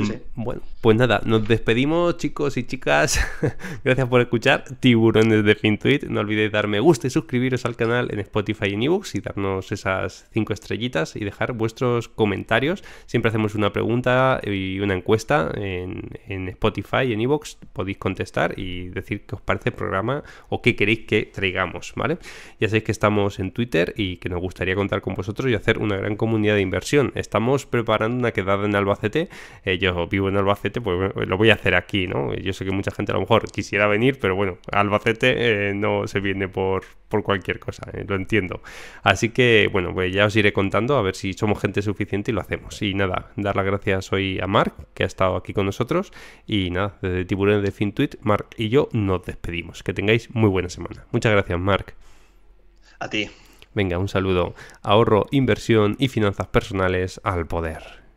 Mm, bueno, pues nada, nos despedimos, chicos y chicas. Gracias por escuchar. tiburones de FinTweet. No olvidéis dar me gusta y suscribiros al canal en Spotify y en ebooks y darnos esas cinco estrellitas y dejar vuestros comentarios. Siempre hacemos una pregunta y una encuesta en, Spotify y en ebooks. Podéis contestar y decir qué os parece el programa o qué queréis que traigamos, ¿vale? Ya sabéis que estamos en Twitter y que nos gustaría contar con vosotros y hacer una gran comunidad de inversión. Estamos preparando una quedada en Alba eh, yo vivo en Albacete, pues lo voy a hacer aquí, ¿no? Yo sé que mucha gente a lo mejor quisiera venir, pero bueno, Albacete eh, no se viene por, cualquier cosa, eh, lo entiendo. Así que, bueno, pues ya os iré contando a ver si somos gente suficiente y lo hacemos. Y nada, dar las gracias hoy a Mark, que ha estado aquí con nosotros. Y nada, desde Tiburones de Fintuit Mark y yo nos despedimos. Que tengáis muy buena semana. Muchas gracias, Mark. A ti. Venga, un saludo. Ahorro, inversión y finanzas personales al poder.